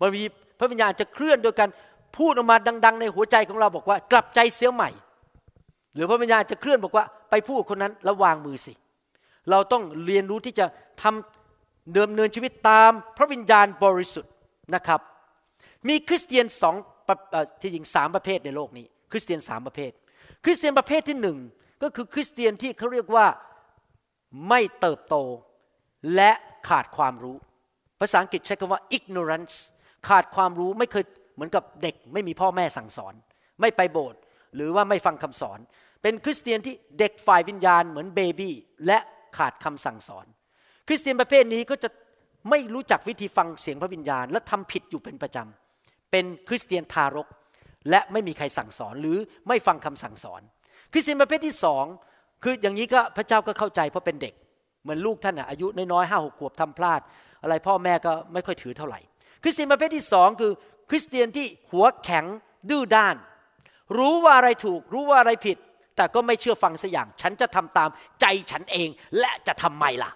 บางทีพระวิญญาณจะเคลื่อนโดยการพูดออกมาดัง ๆ ในหัวใจของเราบอกว่ากลับใจเสียใหม่ หรือพระวิญญาณจะเคลื่อนบอกว่าไปพูดคนนั้นระวางมือสิเราต้องเรียนรู้ที่จะทำเดิมเนินชีวิตตามพระวิญญาณบริสุทธิ์นะครับ มีคริสเตียนสองที่จริงสามประเภทในโลกนี้คริสเตียนสามประเภท คริสเตียนประเภทที่หนึ่งก็คือคริสเตียนที่เขาเรียกว่าไม่เติบโตและขาดความรู้ ภาษาอังกฤษใช้คำว่า ignorance ขาดความรู้ไม่เคยเหมือนกับเด็กไม่มีพ่อแม่สั่งสอน ไม่ไปโบสถ์หรือว่าไม่ฟังคำสอน เป็นคริสเตียนที่เด็กฝ่ายวิญญาณเหมือนเบบี้และขาดคำสั่งสอน คริสเตียนประเภทนี้ก็จะไม่รู้จักวิธีฟังเสียงพระวิญญาณ และทำผิดอยู่เป็นประจำเป็นคริสเตียนทารก และไม่มีใครสั่งสอนหรือไม่ฟังคำสั่งสอน คริสเตียนประเภทที่สองคืออย่างนี้ก็พระเจ้าก็เข้าใจเพราะเป็นเด็ก เหมือนลูกท่านอายุน้อยห้าหกขวบทำพลาดอะไรพ่อแม่ก็ไม่ค่อยถือเท่าไหร่คริสเตียนประเภทที่สองคือคริสเตียนที่หัวแข็ง ดื้อด้าน รู้ว่าอะไรถูก รู้ว่าอะไรผิด แต่ก็ไม่เชื่อฟังสักอย่าง ฉันจะทำตามใจฉันเองและจะทำไมล่ะ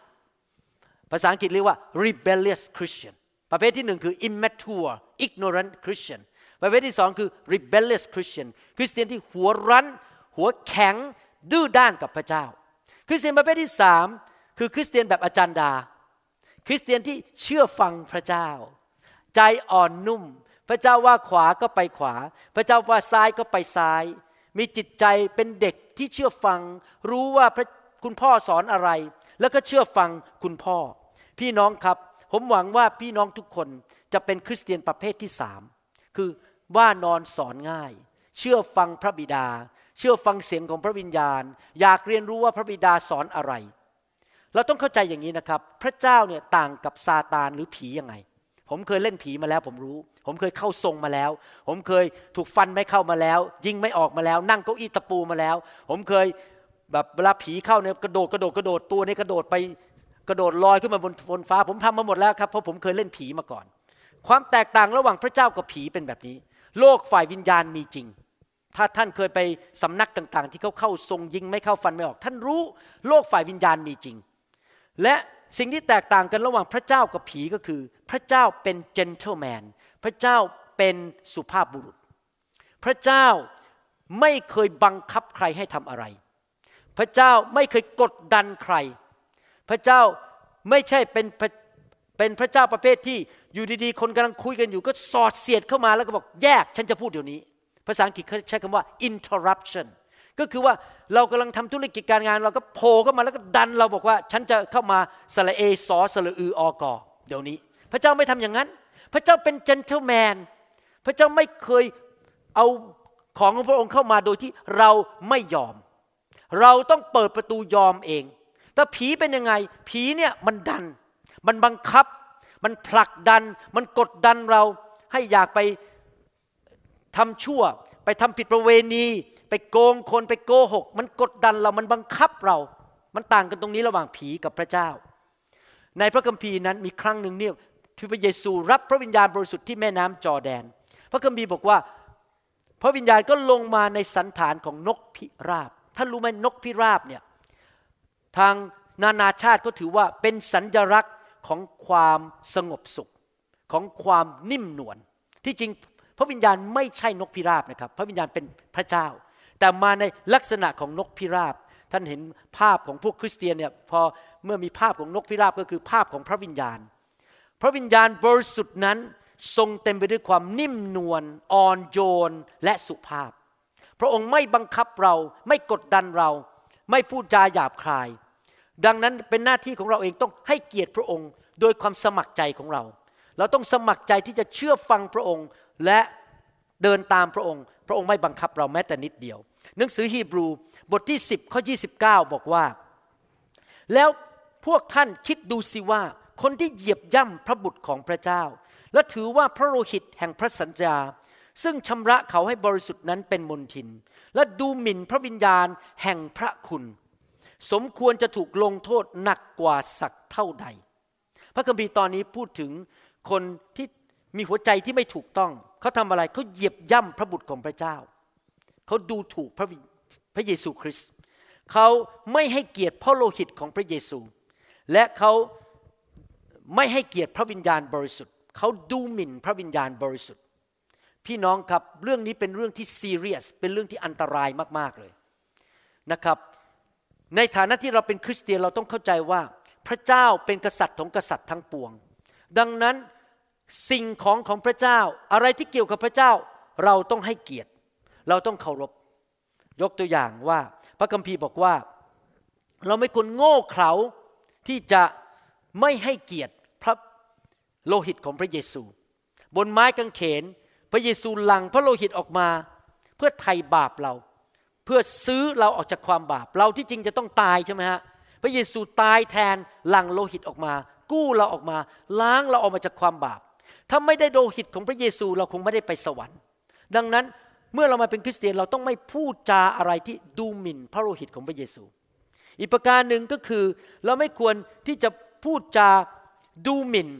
ภาษาอังกฤษเรียกว่า rebellious Christian ประเภทที่หนึ่งคือ immature ignorant Christian ประเภทที่สองคือ rebellious Christian คริสเตียนที่หัวรั้น หัวแข็ง ดื้อด้านกับพระเจ้า คริสเตียนประเภทที่สามคือคริสเตียนแบบอาจารย์ดา คริสเตียนที่เชื่อฟังพระเจ้า ใจอ่อนนุ่มพระเจ้าว่าขวาก็ไปขวา พระเจ้าว่าซ้ายก็ไปซ้าย มีจิตใจเป็นเด็กที่เชื่อฟัง รู้ว่าพระคุณพ่อสอนอะไร แล้วก็เชื่อฟังคุณพ่อ พี่น้องครับผมหวังว่าพี่น้องทุกคนจะเป็นคริสเตียนประเภทที่สามคือว่านอนสอนง่าย เชื่อฟังพระบิดา เชื่อฟังเสียงของพระวิญญาณ อยากเรียนรู้ว่าพระบิดาสอนอะไร เราต้องเข้าใจอย่างนี้นะครับ พระเจ้าเนี่ยต่างกับซาตานหรือผียังไงผมเคยเล่นผีมาแล้วผมรู้ ผมเคยเข้าทรงมาแล้ว ผมเคยถูกฟันไม่เข้ามาแล้ว ยิงไม่ออกมาแล้ว นั่งเก้าอี้ตะปูมาแล้ว ผมเคยแบบเวลาผีเข้าเนี่ยกระโดดกระโดดกระโดดตัวนี่กระโดดไปกระโดดลอยขึ้นมาบนบนฟ้าผมทำมาหมดแล้วครับเพราะผมเคยเล่นผีมาก่อน ความแตกต่างระหว่างพระเจ้ากับผีเป็นแบบนี้ โลกฝ่ายวิญญาณมีจริง ถ้าท่านเคยไปสำนักต่าง ๆ ที่เขาเข้าทรง ยิงไม่เข้าฟันไม่ออก ท่านรู้โลกฝ่ายวิญญาณมีจริงและสิ่งที่แตกต่างกันระหว่างพระเจ้ากับผีก็คือ พระเจ้าเป็นเจนเทลแมนพระเจ้าเป็นสุภาพบุรุษ พระเจ้าไม่เคยบังคับใครให้ทำอะไร พระเจ้าไม่เคยกดดันใคร พระเจ้าไม่ใช่เป็นเป็นพระเจ้าประเภทที่อยู่ดีๆ คนกำลังคุยกันอยู่ ก็สอดเสียดเข้ามาแล้วก็บอกแยก ฉันจะพูดเดี๋ยวนี้ ภาษาอังกฤษใช้คำว่า interruption ก็คือว่าเรากำลังทำธุรกิจการงาน เราก็โผล่เข้ามาแล้วก็ดันเราบอกว่า ฉันจะเข้ามาสละเอสอสละอืออกอเดี๋ยวนี้ พระเจ้าไม่ทำอย่างนั้น พระเจ้าเป็นเจนเทลแมน พระเจ้าไม่เคยเอาของของพระองค์เข้ามาโดยที่เราไม่ยอม เราต้องเปิดประตูยอมเอง แต่ผีเป็นยังไง ผีเนี่ยมันดัน มันบังคับ มันผลักดัน มันกดดันเราให้อยากไปทำชั่ว ไปทำผิดประเวณีไปโกงคนไปโกหก มันกดดันเรามันบังคับเรา มันต่างกันตรงนี้ระหว่างผีกับพระเจ้า ในพระคัมภีร์นั้นมีครั้งหนึ่งเนี่ยที่พระเยซูรับพระวิญญาณบริสุทธิ์ที่แม่น้ำจอแดน พระคัมภีร์บอกว่า พระวิญญาณก็ลงมาในสันฐานของนกพิราบ ท่านรู้ไหมนกพิราบเนี่ยทางนานาชาติก็ถือว่าเป็นสัญลักษณ์ของความสงบสุขของความนิ่มนวล ที่จริง พระวิญญาณไม่ใช่นกพิราบนะครับ พระวิญญาณเป็นพระเจ้าแต่มาในลักษณะของนกพิราบท่านเห็นภาพของพวกคริสเตียนเนี่ยพอเมื่อมีภาพของนกพิราบก็คือภาพของพระวิญญาณ พระวิญญาณบริสุทธิ์นั้นทรงเต็มไปด้วยความนิ่มนวลอ่อนโยน และสุภาพ พระองค์ไม่บังคับเราไม่กดดันเรา ไม่พูดจาหยาบคาย ดังนั้นเป็นหน้าที่ของเราเองต้องให้เกียรติพระองค์โดยความสมัครใจของเรา เราต้องสมัครใจที่จะเชื่อฟังพระองค์และเดินตามพระองค์ พระองค์ไม่บังคับเราแม้แต่นิดเดียวหนังสือฮีบรูบทที่ 10ข้อ29 บอกว่า แล้วพวกท่านคิดดูสิว่าคนที่เหยียบย่ำพระบุตรของพระเจ้า และถือว่าพระโลหิตแห่งพระสัญญา ซึ่งชำระเขาให้บริสุทธิ์นั้นเป็นมนทิน และดูหมิ่นพระวิญญาณแห่งพระคุณ สมควรจะถูกลงโทษหนักกว่าสักเท่าใด พระคัมภีร์ตอนนี้พูดถึง คนที่มีหัวใจที่ไม่ถูกต้องเขาทำอะไรเขาเหยียบย่ำพระบุตรของพระเจ้าเขาดูถูกพระพระเยซูคริสต์เขาไม่ให้เกียรติพระโลหิตของพระเยซู และเขาไม่ให้เกียรติพระวิญญาณบริสุทธิ์เขาดูหมิ่นพระวิญญาณบริสุทธิ์ พี่น้องครับเรื่องนี้เป็นเรื่องที่ซีเรียสเป็นเรื่องที่อันตรายมาก ๆ เลยนะครับ ในฐานะที่เราเป็นคริสเตียนเราต้องเข้าใจว่าพระเจ้าเป็นกษัตริย์ของกษัตริย์ทั้งปวง ดังนั้นสิ่งของของพระเจ้าอะไรที่เกี่ยวกับพระเจ้าเราต้องให้เกียรติเราต้องเคารพ ยกตัวอย่างว่าพระคัมภีร์บอกว่า เราไม่ควรโง่เขลาที่จะไม่ให้เกียรติพระโลหิตของพระเยซู บนไม้กางเขนพระเยซูหลั่งพระโลหิตออกมา เพื่อไถ่บาปเรา เพื่อซื้อเราออกจากความบาปเราที่จริงจะต้องตายใช่ไหมฮะพระเยซูตายแทนหลั่งโลหิตออกมา กู้เราออกมา ล้างเราออกมาจากความบาปถ้าไม่ได้โลหิตของพระเยซูเราคงไม่ได้ไปสวรรค์ ดังนั้นเมื่อเรามาเป็นคริสเตียนเราต้องไม่พูดจาอะไรที่ดูหมิ่นพระโลหิตของพระเยซู อีกประการหนึ่งก็คือ เราไม่ควรที่จะพูดจาดูหมิ่น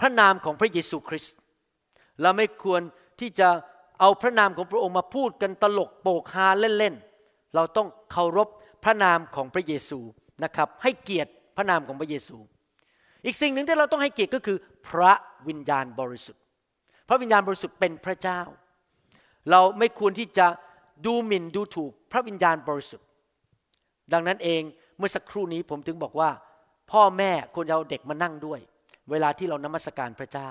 พระนามของพระเยซูคริสต์ เราไม่ควรที่จะเอาพระนามของพระองค์ มาพูดกันตลกโปกฮาเล่นๆเราต้องเคารพพระนามของพระเยซูนะครับให้เกียรติพระนามของพระเยซู อีกสิ่งหนึ่งที่เราต้องให้เกียรติก็คือ พระวิญญาณบริสุทธิ์พระวิญญาณบริสุทธิ์เป็นพระเจ้าเราไม่ควรที่จะดูหมิ่นดูถูกพระวิญญาณบริสุทธิ์ดังนั้นเองเมื่อสักครู่นี้ผมถึงบอกว่า พ่อแม่ควรเอาเด็กมานั่งด้วย เวลาที่เรานมัสการพระเจ้า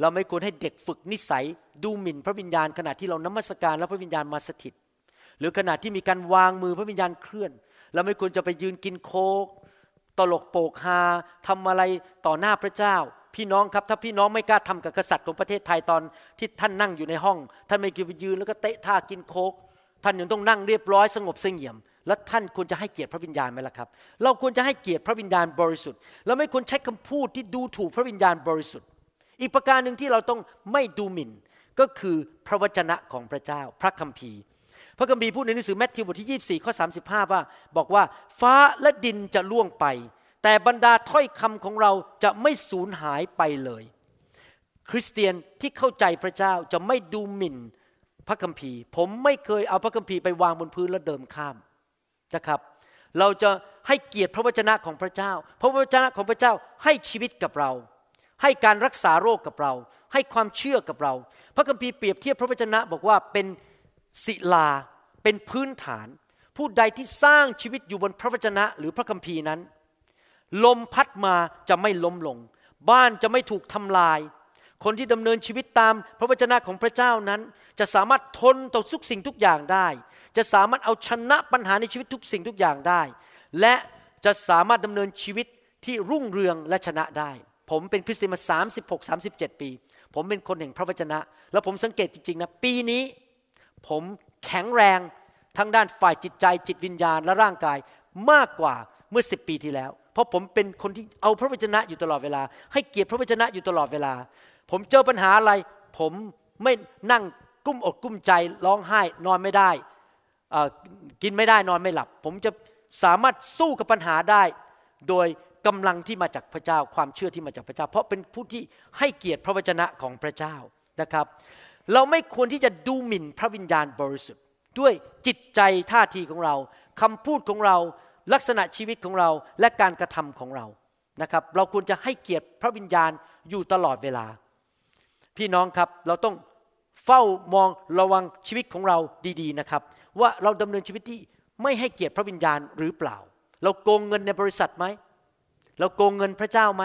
เราไม่ควรให้เด็กฝึกนิสัยดูหมิ่น พระวิญญาณขณะที่เรานมัสการแล้วพระวิญญาณมาสถิต หรือขณะที่มีการวางมือพระวิญญาณเคลื่อน เราไม่ควรจะไปยืนกินโคกตลกโปกฮาทำอะไรต่อหน้าพระเจ้าพี่น้องครับถ้าพี่น้องไม่กล้าทำกับกษัตริย์ของประเทศไทยตอนที่ท่านนั่งอยู่ในห้อง ท่านไม่กินยืนแล้วก็เตะท่ากินโคกท่านยังต้องนั่งเรียบร้อยสงบเสงี่ยม แล้วท่านควรจะให้เกียรติพระวิญญาณไหมล่ะครับ เราควรจะให้เกียรติพระวิญญาณบริสุทธิ์เราไม่ควรใช้คำพูดที่ดูถูกพระวิญญาณบริสุทธิ์ อีกประการหนึ่งที่เราต้องไม่ดูหมิ่นก็คือพระวจนะของพระเจ้า พระคัมภีร์ พระคัมภีร์พูดในหนังสือแมทธิวบทที่24ข้อ35ว่าบอกว่าฟ้าและดินจะล่วงไปแต่บรรดาถ้อยคำของเราจะไม่สูญหายไปเลย คริสเตียนที่เข้าใจพระเจ้าจะไม่ดูหมิ่นพระคัมภีร์ ผมไม่เคยเอาพระคัมภีร์ไปวางบนพื้นแล้วเดิมข้ามนะครับ เราจะให้เกียรติพระวจนะของพระเจ้า พระวจนะของพระเจ้าให้ชีวิตกับเรา ให้การรักษาโรคกับเรา ให้ความเชื่อกับเรา พระคัมภีร์เปรียบเทียบพระวจนะบอกว่าเป็นศิลาเป็นพื้นฐานผู้ใดที่สร้างชีวิตอยู่บนพระวจนะหรือพระคัมภีร์นั้นลมพัดมาจะไม่ล้มลง บ้านจะไม่ถูกทำลาย คนที่ดำเนินชีวิตตามพระวจนะของพระเจ้านั้น จะสามารถทนต่อทุกสิ่งทุกอย่างได้ จะสามารถเอาชนะปัญหาในชีวิตทุกสิ่งทุกอย่างได้ และจะสามารถดำเนินชีวิตที่รุ่งเรืองและชนะได้ ผมเป็นคริสเตียนมา36 37 ปี ผมเป็นคนแห่งพระวจนะ แล้วผมสังเกตจริงๆนะ ปีนี้ผมแข็งแรงทั้งด้านฝ่ายจิตใจจิตวิญญาณและร่างกายมากกว่าเมื่อ10ปีที่แล้วเพราะผมเป็นคนที่เอาพระวจนะอยู่ตลอดเวลาให้เกียรติพระวจนะอยู่ตลอดเวลา ผมเจอปัญหาอะไร ผมไม่นั่งกุ้มอกกุ้มใจร้องไห้นอนไม่ได้กินไม่ได้นอนไม่หลับ ผมจะสามารถสู้กับปัญหาได้ โดยกำลังที่มาจากพระเจ้าความเชื่อที่มาจากพระเจ้า เพราะเป็นผู้ที่ให้เกียรติพระวจนะของพระเจ้านะครับ เราไม่ควรที่จะดูหมิ่นพระวิญญาณบริสุทธิ์ด้วยจิตใจท่าทีของเรา คำพูดของเราลักษณะชีวิตของเราและการกระทำของเรา นะครับ เราควรจะให้เกียรติพระวิญญาณอยู่ตลอดเวลา พี่น้องครับ เราต้องเฝ้ามองระวังชีวิตของเราดีๆนะครับ ว่าเราดำเนินชีวิตที่ไม่ให้เกียรติพระวิญญาณหรือเปล่า เราโกงเงินในบริษัทไหม เราโกงเงินพระเจ้าไหม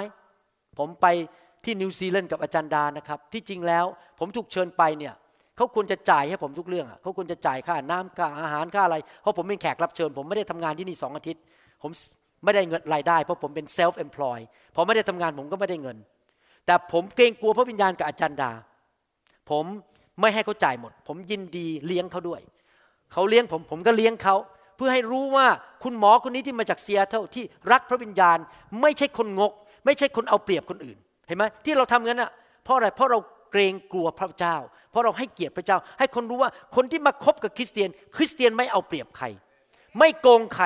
ผมไปที่นิวซีแลนด์กับอาจารย์ดา นะครับ ที่จริงแล้วผมถูกเชิญไปเนี่ยเขาควรจะจ่ายให้ผมทุกเรื่องเขาควรจะจ่ายค่าน้ำค่าอาหารค่าอะไรเพราะผมเป็นแขกรับเชิญ ผมไม่ได้ทำงานที่นี่สองอาทิตย์ ผมไม่ได้เงินรายได้เพราะผมเป็น self employ พอไม่ได้ทำงานผมก็ไม่ได้เงิน แต่ผมเกรงกลัวพระวิญญาณกับอาจารย์ดาผมไม่ให้เขาจ่ายหมด ผมยินดีเลี้ยงเขาด้วย เขาเลี้ยงผมผมก็เลี้ยงเขา เพื่อให้รู้ว่าคุณหมอคนนี้ที่มาจากเซียเท่าที่รักพระวิญญาณ ไม่ใช่คนงก ไม่ใช่คนเอาเปรียบคนอื่นเห็นไหมที่เราทำงั้นอ่ะเพราะอะไรเพราะเราเกรงกลัวพระเจ้า เพราะเราให้เกียรติพระเจ้า ให้คนรู้ว่าคนที่มาคบกับคริสเตียน คริสเตียนไม่เอาเปรียบใคร ไม่โกงใคร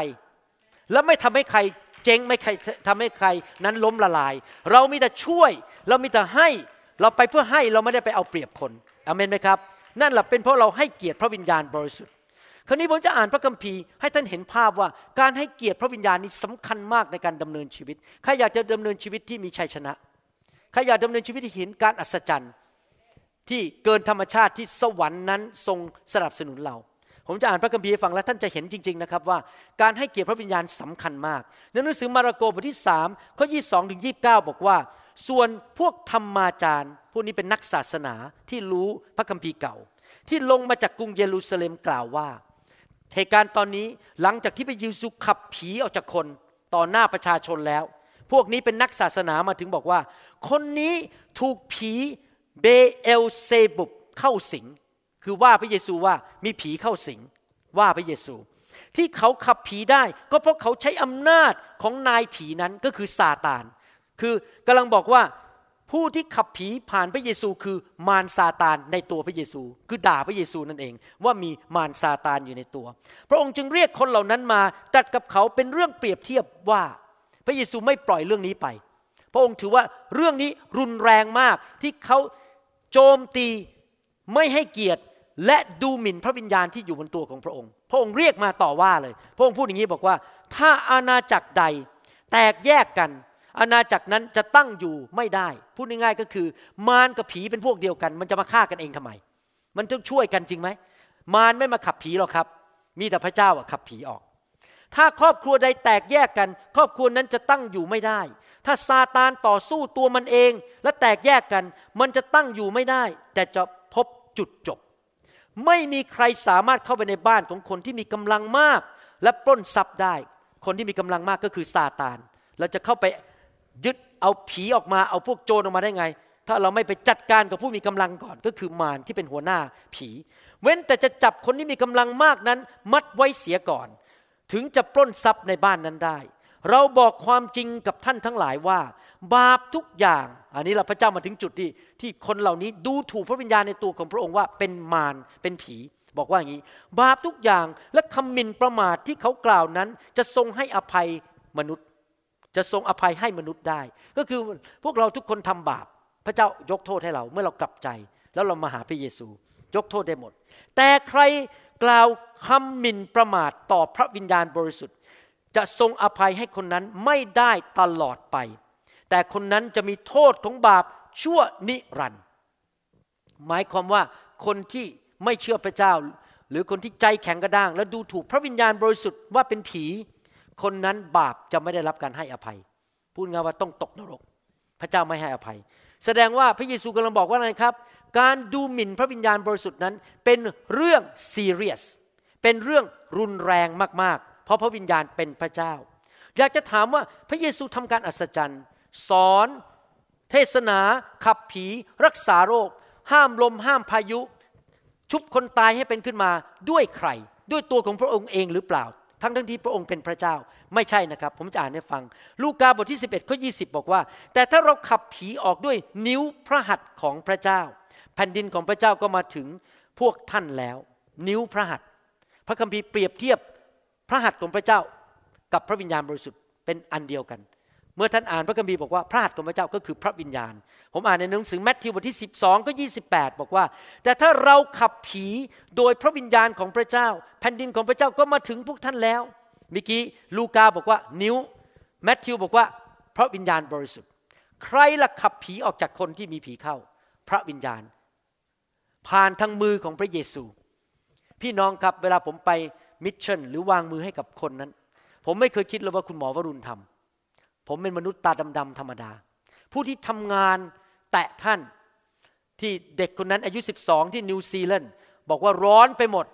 และไม่ทำให้ใครเจ๊งไม่ใครทำให้ใคร นั้นล้มละลาย เรามีแต่ช่วย เรามีแต่ให้เราไปเพื่อให้เราไม่ได้ไปเอาเปรียบคนอเมนไหมครับ นั่นแหละเป็นเพราะเราให้เกียรติพระวิญญาณบริสุทธิ์คราวนี้ผมจะอ่านพระคัมภีร์ให้ท่านเห็นภาพว่า การให้เกียรติพระวิญญาณนี้สำคัญมากในการดำเนินชีวิตใครอยากจะดำเนินชีวิตที่มีชัยชนะใครอยากดำเนินชีวิตที่เห็น การอัศจรรย์ที่เกินธรรมชาติที่สวรรค์นั้นทรงสนับสนุนเรา ผมจะอ่านพระคัมภีร์ฟังแล้วท่านจะเห็นจริงๆนะครับ ว่าการให้เกียรติพระวิญญาณสำคัญมาก ในหนังสือมาระโกบทที่ 3 ข้อ22ถึง29 บอกว่า ส่วนพวกธรรมาจารย์ พวกนี้เป็นนักศาสนาที่รู้พระคัมภีร์เก่า ที่ลงมาจากกรุงเยรูซาเล็มกล่าวว่าเหตุการณ์ตอนนี้หลังจากที่พระเยซูขับผีออกจากคนต่อหน้าประชาชนแล้ว พวกนี้เป็นนักศาสนามาถึงบอกว่า คนนี้ถูกผีเบเอลเซบุบเข้าสิงคือว่าพระเยซูว่ามีผีเข้าสิงว่าพระเยซู ที่เขาขับผีได้ก็เพราะเขาใช้อำนาจของนายผีนั้นก็คือซาตานคือกำลังบอกว่า ผู้ที่ขับผีผ่านพระเยซูคือมารซาตานในตัวพระเยซู คือด่าพระเยซูนั่นเองว่ามีมารซาตานอยู่ในตัว พระองค์จึงเรียกคนเหล่านั้นมาตัดกับเขาเป็นเรื่องเปรียบเทียบว่าพระเยซูไม่ปล่อยเรื่องนี้ไป พระองค์ถือว่าเรื่องนี้รุนแรงมากที่เขาโจมตีไม่ให้เกียรติและดูหมิ่นพระวิญญาณที่อยู่บนตัวของพระองค์ พระองค์เรียกมาต่อว่าเลย พระองค์พูดอย่างนี้บอกว่า ถ้าอาณาจักรใดแตกแยกกัน อาณาจักรนั้นจะตั้งอยู่ไม่ได้ พูดง่ายๆก็คือ มารกับผีเป็นพวกเดียวกัน มันจะมาฆ่ากันเองทำไม มันต้องช่วยกันจริงไหม มารไม่มาขับผีหรอกครับ มีแต่พระเจ้าขับผีออก ถ้าครอบครัวใดแตกแยกกัน ครอบครัวนั้นจะตั้งอยู่ไม่ได้ถ้าซาตานต่อสู้ตัวมันเอง และแตกแยกกัน มันจะตั้งอยู่ไม่ได้ แต่จะพบจุดจบ ไม่มีใครสามารถเข้าไปในบ้านของคนที่มีกำลังมาก และปล้นทรัพย์ได้ คนที่มีกำลังมากก็คือซาตานเราจะเข้าไปยึดเอาผีออกมาเอาพวกโจรออกมาได้ไง ถ้าเราไม่ไปจัดการกับผู้มีกำลังก่อนก็คือมารที่เป็นหัวหน้าผี เว้นแต่จะจับคนที่มีกำลังมากนั้น มัดไว้เสียก่อน ถึงจะปล้นทรัพย์ในบ้านนั้นได้เราบอกความจริงกับท่านทั้งหลายว่า บาปทุกอย่าง อันนี้เราพระเจ้ามาถึงจุดที่ ที่คนเหล่านี้ดูถูกพระวิญญาณในตัวของพระองค์ว่าเป็นมารเป็นผี บอกว่าอย่างนี้ บาปทุกอย่างและคำมินประมาทที่เขากล่าวนั้น จะทรงให้อภัยมนุษย์ จะทรงอภัยให้มนุษย์ได้ ก็คือพวกเราทุกคนทำบาป พระเจ้ายกโทษให้เราเมื่อเรากลับใจ แล้วเรามาหาพระเยซู ยกโทษได้หมด แต่ใครกล่าวคำมินประมาทต่อพระวิญญาณบริสุทธิจะทรงอภัยให้คนนั้นไม่ได้ตลอดไป แต่คนนั้นจะมีโทษของบาปชั่วนิรันดร์หมายความว่าคนที่ไม่เชื่อพระเจ้า หรือคนที่ใจแข็งกระด้าง และดูถูกพระวิญญาณบริสุทธิ์ว่าเป็นผี คนนั้นบาปจะไม่ได้รับการให้อภัย พูดง่ายว่าต้องตกนรก พระเจ้าไม่ให้อภัย แสดงว่าพระเยซูกำลังบอกว่าอะไรครับ การดูหมิ่นพระวิญญาณบริสุทธิ์นั้น เป็นเรื่องซีเรียส เป็นเรื่องรุนแรงมากเพราะพระวิญญาณเป็นพระเจ้า อยากจะถามว่าพระเยซูทำการอัศจรรย์ สอน เทศนา ขับผี รักษาโรค ห้ามลม ห้ามพายุ ชุบคนตายให้เป็นขึ้นมาด้วยใคร ด้วยตัวของพระองค์เองหรือเปล่า ทั้งทั้งที่พระองค์เป็นพระเจ้า ไม่ใช่นะครับ ผมจะอ่านให้ฟัง ลูกาบทที่11บเอ็ดข้อยีบอกว่า แต่ถ้าเราขับผีออกด้วยนิ้วพระหัตถ์ของพระเจ้า แผ่นดินของพระเจ้าก็มาถึงพวกท่านแล้ว นิ้วพระหัตถ์พระคัมภีร์เปรียบเทียบพระหัตถ์ของพระเจ้ากับพระวิญญาณบริสุทธิ์เป็นอันเดียวกัน เมื่อท่านอ่านพระคัมภีร์บอกว่าพระหัตถ์ของพระเจ้าก็คือพระวิญญาณ ผมอ่านในหนังสือแมทธิวบทที่12ก็28 บอกว่า แต่ถ้าเราขับผีโดยพระวิญญาณของพระเจ้า แผ่นดินของพระเจ้าก็มาถึงพวกท่านแล้วเมื่อกี้ลูกาบอกว่า นิ้วแมทธิวบอกว่า พระวิญญาณบริสุทธิ์ ใครล่ะขับผีออกจากคนที่มีผีเข้า พระวิญญาณ ผ่านทางมือของพระเยซู พี่น้องครับเวลาผมไปมิชชั่นหรือวางมือให้กับคนนั้น ผมไม่เคยคิดเลยว่าคุณหมอวรุณทำผมเป็นมนุษย์ตาดำๆธรรมดา ผู้ที่ทำงานแตะท่านที่เด็กคนนั้นอายุ 12 ที่นิวซีแลนด์บอกว่าร้อนไปหมด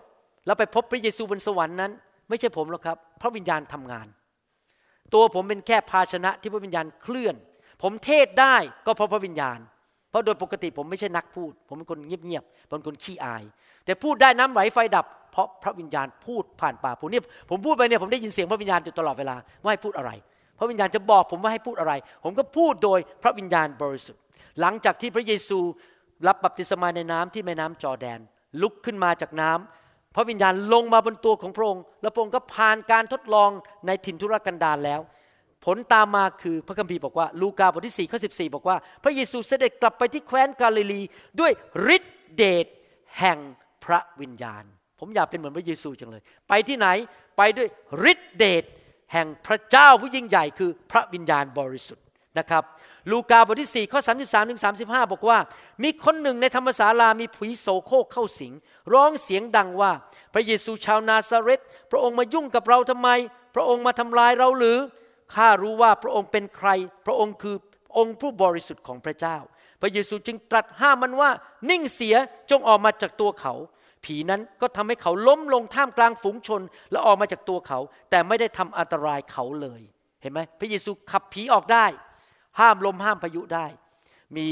แล้วไปพบพระเยซูบนสวรรค์นั้นไม่ใช่ผมหรอกครับ พระวิญญาณทำงาน ตัวผมเป็นแค่ภาชนะที่พระวิญญาณเคลื่อน ผมเทศได้ก็เพราะพระวิญญาณ เพราะโดยปกติผมไม่ใช่นักพูด ผมเป็นคนเงียบๆเป็นคนขี้อาย แต่พูดได้น้ำไหลไฟดับเพราะพระวิญญาณพูดผ่านปากผมเนี่ยผมพูดไปเนี่ยผมได้ยินเสียง พระวิญญาณอยู่ตลอดเวลาว่าให้พูดอะไร พระวิญญาณจะบอกผมว่าให้พูดอะไร ผมก็พูดโดยพระวิญญาณบริสุทธิ์หลังจากที่พระเยซูรับบัพติศมาในน้ำที่แม่น้ำจอแดน ลุกขึ้นมาจากน้ำ พระวิญญาณลงมาบนตัวของพระองค์แล้วพระองค์ก็ผ่านการทดลองในถิ่นธุรกันดารแล้ว ผลตามมาคือพระคัมภีร์บอกว่าลูกาบทที่4ี่ข้อสิบอกว่า พระเยซูเสด็จกลับไปที่แคว้นกาลิลีด้วยฤทธิเดชแห่งพระวิญญาณผมอยากเป็นเหมือนพระเยซูจังเลย ไปที่ไหน ไปด้วยฤทธิเดชแห่งพระเจ้าผู้ยิ่งใหญ่ คือพระวิญญาณบริสุทธิ์นะครับ ลูกาบทที่4ข้อ33ถึงส5บอกว่า มีคนหนึ่งในธรรมศาลา มีผีโสโคกเข้าสิง ร้องเสียงดังว่าพระเยซูชาวนาซาเรตพระองค์มายุ่งกับเราทำไม พระองค์มาทำลายเราหรือข้ารู้ว่าพระองค์เป็นใคร พระองค์คือองค์ผู้บริสุทธิ์ของพระเจ้า พระเยซูจึงตรัสห้ามมันว่านิ่งเสียจงออกมาจากตัวเขาผีนั้นก็ทำให้เขาล้มลงท่ามกลางฝูงชนแล้วออกมาจากตัวเขา แต่ไม่ได้ทำอันตรายเขาเลยเห็นไหมพระเยซูขับผีออกได้ ห้ามลมห้ามพายุได้ มี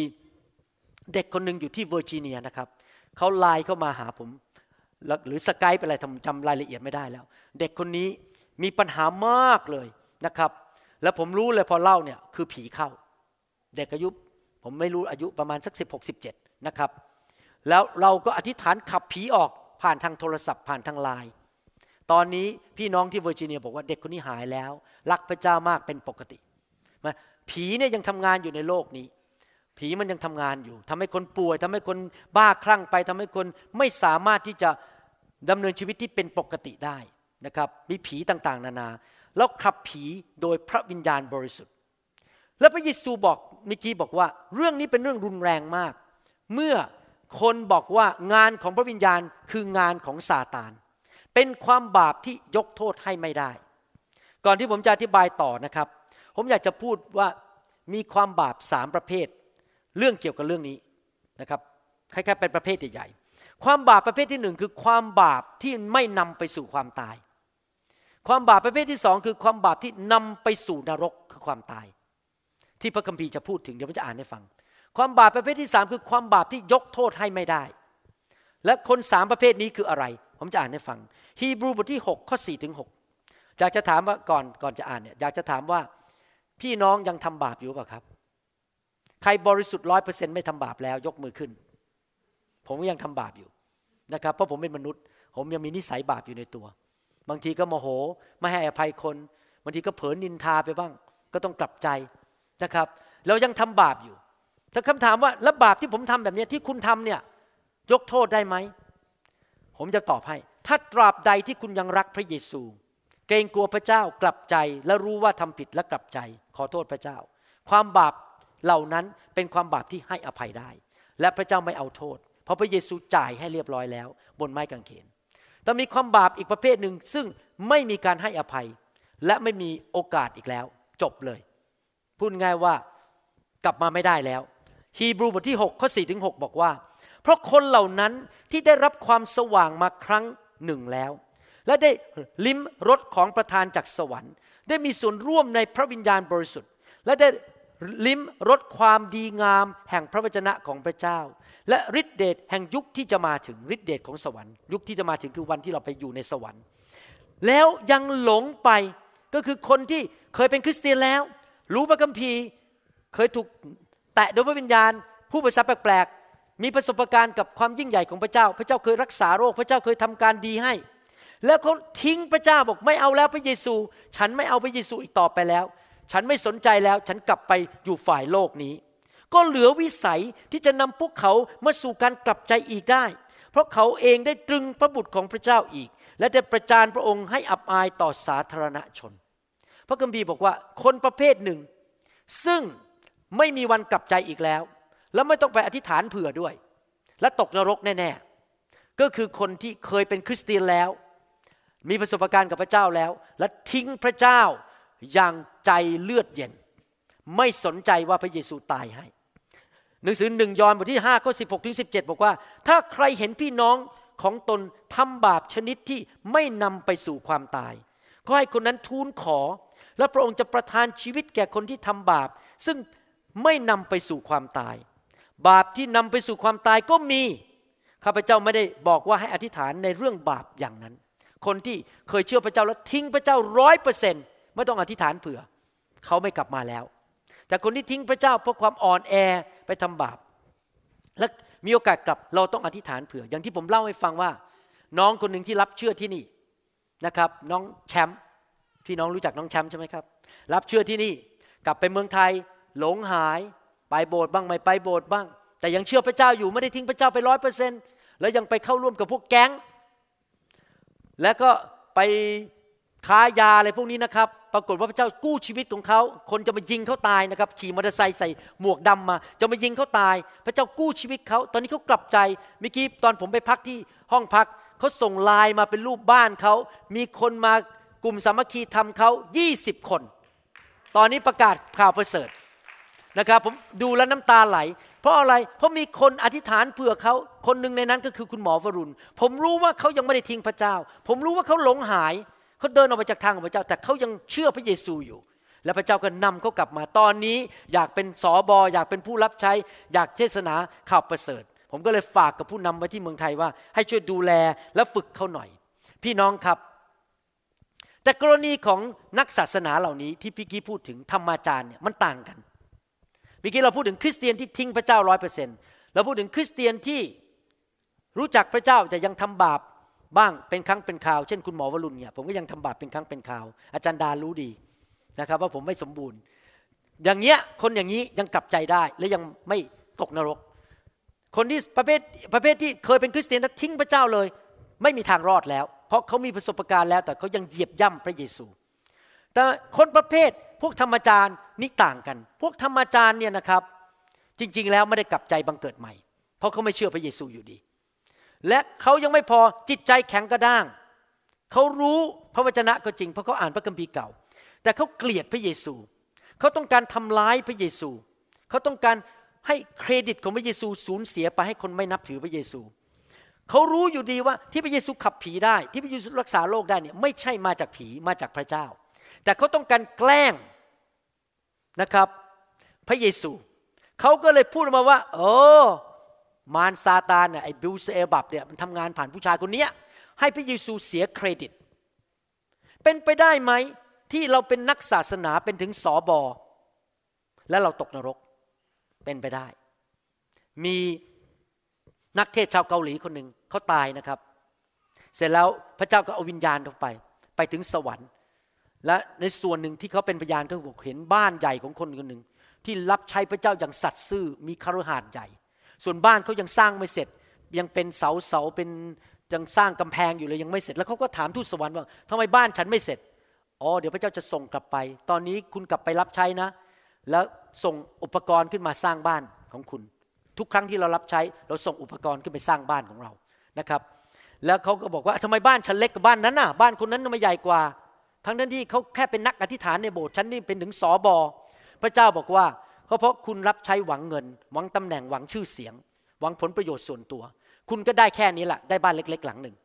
เด็กคนหนึ่งอยู่ที่เวอร์จิเนียนะครับเขาไลน์เข้ามาหาผมหรือสกายไปอะไรทำจำรายละเอียดไม่ได้แล้ว เด็กคนนี้มีปัญหามากเลยนะครับ แล้วผมรู้เลยพอเล่าเนี่ยคือผีเข้า เด็กอายุ ผมไม่รู้อายุประมาณสักสิบหกสิบเจ็ดนะครับแล้วเราก็อธิษฐานขับผีออกผ่านทางโทรศัพท์ ผ่านทางไลน์ ตอนนี้พี่น้องที่เวอร์จิเนียบอกว่าเด็กคนนี้หายแล้ว รักพระเจ้ามากเป็นปกติมาผีเนี่ยยังทำงานอยู่ในโลกนี้ ผีมันยังทำงานอยู่ ทำให้คนป่วย ทำให้คนบ้าคลั่งไป ทำให้คนไม่สามารถที่จะดำเนินชีวิตที่เป็นปกติได้นะครับมีผีต่างๆ นานาแล้วขับผีโดยพระวิญญาณบริสุทธิ์แล้วพระเยซูบอกเมื่อกี้บอกว่า เรื่องนี้เป็นเรื่องรุนแรงมากเมื่อคนบอกว่างานของพระวิญญาณคืองานของซาตานเป็นความบาปที่ยกโทษให้ไม่ได้ ก่อนที่ผมจะอธิบายต่อนะครับ ผมอยากจะพูดว่ามีความบาปสามประเภท เรื่องเกี่ยวกับเรื่องนี้นะครับ คล้ายๆ เป็นประเภทใหญ่ๆความบาปประเภทที่หนึ่งคือความบาปที่ไม่นำไปสู่ความตาย ความบาปประเภทที่สองคือความบาปที่นำไปสู่นรกคือความตาย ที่พระคัมภีร์จะพูด ถึงเดี๋ยวผมจะอ่านให้ฟังความบาปประเภทที่สามคือความบาปที่ยกโทษให้ไม่ได้ และคนสามประเภทนี้คืออะไร ผมจะอ่านให้ฟัง ฮีบรูบทที่6 ข้อ 4 ถึง6อยากจะถามว่าก่อนก่อนจะอ่านเนี่ยอยากจะถามว่าพี่น้องยังทำบาปอยู่เปล่าครับ ใครบริสุทธิ์ร้อยเปอร์เซ็นไม่ทำบาปแล้วยกมือขึ้น ผมก็ยังทำบาปอยู่นะครับ เพราะผมเป็นมนุษย์ ผมยังมีนิสัยบาปอยู่ในตัว บางทีก็โมโห ไม่ให้อภัยคน บางทีก็เผลอนินทาไปบ้าง ก็ต้องกลับใจนะครับ เรายังทำบาปอยู่แต้คคำถามว่าแล้วบาปที่ผมทำแบบนี้ที่คุณทำเนี่ยยกโทษได้ไหมผมจะตอบให้ ถ้าตราบใดที่คุณยังรักพระเยซู เกรงกลัวพระเจ้ากลับใจและรู้ว่าทำผิดและกลับใจ ขอโทษพระเจ้า ความบาปเหล่านั้นเป็นความบาปที่ให้อภัยได้ และพระเจ้าไม่เอาโทษ เพราะพระเยซูจ่ายให้เรียบร้อยแล้ว บนไม้กางเขนแต่มีความบาปอีกประเภทหนึ่งซึ่งไม่มีการให้อภัยและไม่มีโอกาสอีกแล้ว จบเลยพูดง่ายว่ากลับมาไม่ได้แล้วฮีบรูบทที่6ข้อ4ถึง6บอกว่า เพราะคนเหล่านั้นที่ได้รับความสว่างมาครั้งหนึ่งแล้ว และได้ลิ้มรสของประทานจากสวรรค์ ได้มีส่วนร่วมในพระวิญญาณบริสุทธิ์ และได้ลิ้มรสความดีงาม แห่งพระวจนะของพระเจ้า และฤทธิเดชแห่งยุคที่จะมาถึงฤทธิเดชของสวรรค์ยุคที่จะมาถึงคือวันที่เราไปอยู่ในสวรรค์ แล้วยังหลงไปก็คือคนที่เคยเป็นคริสเตียนแล้ว รู้พระคัมภีร์เคยถูกแตะโดยพระวิญญาณ ผู้ภาษาแปลกๆมีประสบการณ์กับความยิ่งใหญ่ของพระเจ้า พระเจ้าเคยรักษาโรคพระเจ้าเคยทำการดีให้ แล้วเขาทิ้งพระเจ้าบอกไม่เอาแล้วพระเยซู ฉันไม่เอาพระเยซูอีกต่อไปแล้ว ฉันไม่สนใจแล้วฉันกลับไปอยู่ฝ่ายโลกนี้ ก็เหลือวิสัยที่จะนำพวกเขามาสู่การกลับใจอีกได้ เพราะเขาเองได้ตรึงพระบุตรของพระเจ้าอีก และได้ประจานพระองค์ให้อับอายต่อสาธารณชน พระคัมภีร์บอกว่า คนประเภทหนึ่ง ซึ่งไม่มีวันกลับใจอีกแล้ว แล้วไม่ต้องไปอธิษฐานเผื่อด้วย และตกนรกแน่ ๆ ก็คือคนที่เคยเป็นคริสเตียนแล้ว มีประสบการณ์กับพระเจ้าแล้ว และทิ้งพระเจ้าอย่างใจเลือดเย็น ไม่สนใจว่าพระเยซูตายให้ หนังสือหนึ่งยอห์นบทที่5ข้อ16 ถึง 17 บอกว่า ถ้าใครเห็นพี่น้องของตนทำบาปชนิดที่ไม่นำไปสู่ความตายก็ให้คนนั้นทูลขอและพระองค์จะประทานชีวิตแก่คนที่ทำบาปซึ่งไม่นำไปสู่ความตาย บาปที่นำไปสู่ความตายก็มีข้าพเจ้าไม่ได้บอกว่าให้อธิษฐานในเรื่องบาปอย่างนั้น คนที่เคยเชื่อพระเจ้าแล้วทิ้งพระเจ้าร้อยเปอร์เซนต์ไม่ต้องอธิษฐานเผื่อ เขาไม่กลับมาแล้ว แต่คนที่ทิ้งพระเจ้าเพราะความอ่อนแอไปทำบาป และมีโอกาสกลับเราต้องอธิษฐานเผื่อ อย่างที่ผมเล่าให้ฟังว่า น้องคนหนึ่งที่รับเชื่อที่นี่นะครับ น้องแชมป์พี่น้องรู้จักน้องแชมป์ใช่ไหมครับรับเชื่อที่นี่กลับไปเมืองไทยหลงหาย ไปโบสถ์บ้าง ไม่ ไปโบสถ์บ้าง แต่ยังเชื่อพระเจ้าอยู่ไม่ได้ทิ้งพระเจ้าไปร้อยเปอร์เซนต์แล้วยังไปเข้าร่วมกับพวกแก๊งและก็ไปค้ายาอะไรพวกนี้นะครับ ปรากฏว่าพระเจ้ากู้ชีวิตของเขาคนจะมายิงเขาตายนะครับ ขี่มอเตอร์ไซค์ใส่หมวกดำมาจะมายิงเขาตาย พระเจ้ากู้ชีวิตเขาตอนนี้เขากลับใจเมื่อกี้ตอนผมไปพักที่ห้องพักเขาส่งไลน์มาเป็นรูปบ้านเขามีคนมากลุ่มสามัคคีทำเขา20 คน ตอนนี้ประกาศข่าวประเสริฐนะครับผมดูแล้วน้ำตาไหล เพราะอะไร เพราะมีคนอธิษฐานเผื่อเขาคนหนึ่งในนั้นก็คือคุณหมอวรุณ ผมรู้ว่าเขายังไม่ได้ทิ้งพระเจ้า ผมรู้ว่าเขาหลงหายเขาเดินออกไปจากทางของพระเจ้า แต่เขายังเชื่อพระเยซูอยู่ และพระเจ้าก็นำเขากลับมาตอนนี้ อยากเป็นสอบออยากเป็นผู้รับใช้อยากเทศนาข่าวประเสริฐ ผมก็เลยฝากกับผู้นำไว้ที่เมืองไทยว่า ให้ช่วยดูแลและฝึกเขาหน่อย พี่น้องครับ แต่กรณีของนักศาสนาเหล่านี้ที่พี่กี้พูดถึงธรรมาจารย์เนี่ยมันต่างกันมื่อกี้เราพูดถึงคริสเตียนที่ทิ้งพระเจ้าร้อยเปอร์เซ็นต์เราพูดถึงคริสเตียนที่รู้จักพระเจ้าแต่ยังทำบาปบ้างเป็นครั้งเป็นคราวเช่น คุณหมอวรุณเนี่ยผมก็ยังทำบาปเป็นครั้งเป็นคราวอาจารย์ดารู้ดีนะครับ ว่าผมไม่สมบูรณ์ อย่างเงี้ยคนอย่างนี้ยังกลับใจได้และยังไม่ตกนรก คนที่ประเภทประเภทที่เคยเป็นคริสเตียนแล้วทิ้งพระเจ้าเลย ไม่มีทางรอดแล้ว เพราะเขามีประสบการณ์แล้ว แต่เขายังเหยียบย่ำพระเยซู แต่คนประเภทพวกธรรมจารย์นี่ต่างกัน พวกธรรมจารย์เนี่ยนะครับ จริงๆแล้วไม่ได้กลับใจบังเกิดใหม่ เพราะเขาไม่เชื่อพระเยซูอยู่ดี และเขายังไม่พอจิตใจแข็งกระด้างเขารู้พระวจนะก็จริงเพราะเขาอ่านพระคัมภีร์เก่า แต่เขาเกลียดพระเยซู เขาต้องการทำร้ายพระเยซู เขาต้องการให้เครดิตของพระเยซูสูญเสียไปให้คนไม่นับถือพระเยซูเขารู้อยู่ดีว่าที่พระเยซูขับผีได้ที่พระเยซูรักษาโรคได้เนี่ยไม่ใช่มาจากผีมาจากพระเจ้า แต่เขาต้องการแกล้งนะครับพระเยซูเขาก็เลยพูดมาว่าโอ้มารซาตานเนี่ยไอ้บิลเซอบับเนี่ยมันทำงานผ่านผู้ชายคนนี้ให้พระเยซูเสียเครดิต เป็นไปได้ไหม ที่เราเป็นนักศาสนาเป็นถึงสอบอและเราตกนรกเป็นไปได้ มีนักเทศชาวเกาหลีคนหนึ่งเขาตายนะครับ เสร็จแล้วพระเจ้าก็เอาวิญญาณลงไป ไปถึงสวรรค์และในส่วนหนึ่งที่เขาเป็นพยานก็บอกเห็นบ้านใหญ่ของคนคนหนึ่งที่รับใช้พระเจ้าอย่างสัตย์ซื่อมีคารหาดใหญ่ ส่วนบ้านเขายังสร้างไม่เสร็จ ยังเป็นเสาเสาเป็นยังสร้างกำแพงอยู่เลยยังไม่เสร็จ แล้วเขาก็ถามทูตสวรรค์ว่าทำไมบ้านฉันไม่เสร็จอ๋อเดี๋ยวพระเจ้าจะส่งกลับไป ตอนนี้คุณกลับไปรับใช้นะ แล้วส่งอุปกรณ์ขึ้นมาสร้างบ้านของคุณ ทุกครั้งที่เรารับใช้เราส่งอุปกรณ์ขึ้นไปสร้างบ้านของเรานะครับแล้วเขาก็บอกว่าทำไมบ้านฉันเล็กกว่าบ้านนั้นน่ะบ้านคนนั้นทำไมใหญ่กว่าทั้งนั้นที่เขาแค่เป็นนักอธิษฐานในโบสถ์ฉันนี่เป็นถึงสอบอพระเจ้าบอกว่าเขาเพราะคุณรับใช้หวังเงิน หวังตำแหน่งหวังชื่อเสียง หวังผลประโยชน์ส่วนตัว คุณก็ได้แค่นี้แหละ ได้บ้านเล็กๆหลังหนึ่ง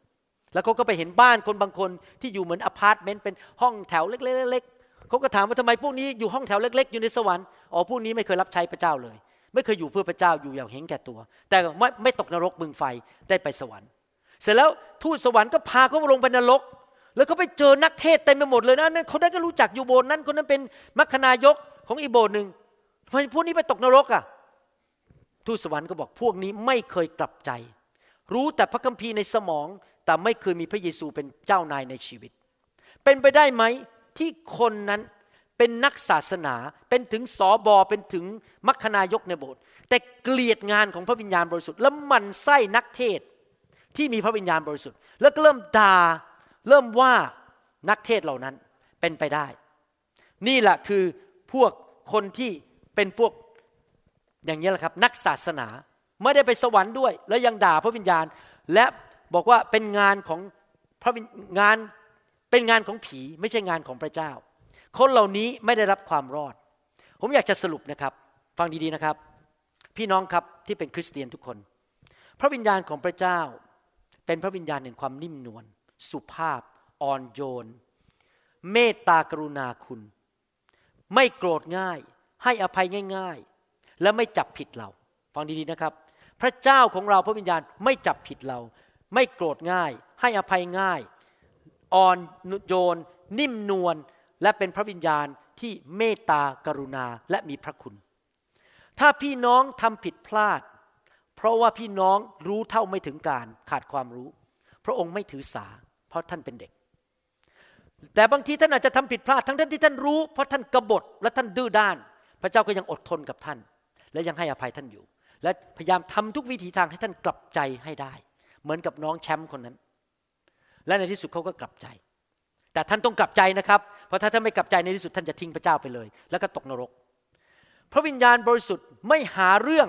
แล้วเขาก็ไปเห็นบ้านคนบางคนที่อยู่เหมือนอพาร์ตเมนต์เป็นห้องแถวเล็กๆเขาก็ถามว่าทำไมพวกนี้อยู่ห้องแถวเล็ก ๆ อยู่ในสวรรค์อ๋อพวกนี้ไม่เคยรับใช้พระเจ้าเลย ไม่เคยอยู่เพื่อพระเจ้าอยู่อย่างเห็นแก่ตัว แต่ไม่ไม่ตกนรกบึงไฟได้ไปสวรรค์ เสร็จแล้วทูตสวรรค์ก็พาเขาลงไปนรกแล้วก็ไปเจอนักเทศเต็มไปหมดเลยนะนั่นเขาได้ก็รู้จักอยู่โบสถ์นั้นคนนั้นเป็นมัคคณายกของอีโบสถ์หนึ่งทำไมพวกนี้ไปตกนรกอ่ะทูตสวรรค์ก็บอกพวกนี้ไม่เคยกลับใจ รู้แต่พระคัมภีร์ในสมองแต่ไม่เคยมีพระเยซูเป็นเจ้านายในชีวิต เป็นไปได้ไหมที่คนนั้นเป็นนักศาสนา เป็นถึงสอบอเป็นถึงมัคคณายกในโบสถ์แต่เกลียดงานของพระวิญญาณบริสุทธิ์แล้วมันไส้นักเทศที่มีพระวิญญาณบริสุทธิ์แล้วก็เริ่มด่าเริ่มว่านักเทศเหล่านั้นเป็นไปได้ นี่แหละคือพวกคนที่เป็นพวกอย่างนี้แหละครับ นักศาสนาไม่ได้ไปสวรรค์ด้วยและยังด่าพระวิญญาณและบอกว่าเป็นงานของพระงานเป็นงานของผี ไม่ใช่งานของพระเจ้า คนเหล่านี้ไม่ได้รับความรอด ผมอยากจะสรุปนะครับฟังดีๆนะครับ พี่น้องครับที่เป็นคริสเตียนทุกคน พระวิญญาณของพระเจ้า เป็นพระวิญญาณแห่งความนิ่มนวลสุภาพอ่อนโยน เมตตากรุณาคุณ ไม่โกรธง่าย ให้อภัยง่าย ๆ และไม่จับผิดเราฟังดีๆนะครับ พระเจ้าของเราพระวิญญาณไม่จับผิดเรา ไม่โกรธง่าย ให้อภัยง่ายอ่อนโยน นิ่มนวลและเป็นพระวิญญาณที่เมตตากรุณาและมีพระคุณ ถ้าพี่น้องทำผิดพลาด เพราะว่าพี่น้องรู้เท่าไม่ถึงการขาดความรู้ พระองค์ไม่ถือสาเพราะท่านเป็นเด็ก แต่บางทีท่านอาจจะทำผิดพลาดทั้งท่านที่ท่านรู้เพราะท่านกบฏและท่านดื้อด้าน พระเจ้าก็ยังอดทนกับท่าน และยังให้อภัยท่านอยู่ และพยายามทำทุกวิถีทางให้ท่านกลับใจให้ได้ เหมือนกับน้องแชมป์คนนั้น และในที่สุดเขาก็กลับใจ แต่ท่านต้องกลับใจนะครับ เพราะถ้าท่านไม่กลับใจในที่สุดท่านจะทิ้งพระเจ้าไปเลย แล้วก็ตกนรกพระวิญญาณบริสุทธิ์ไม่หาเรื่อง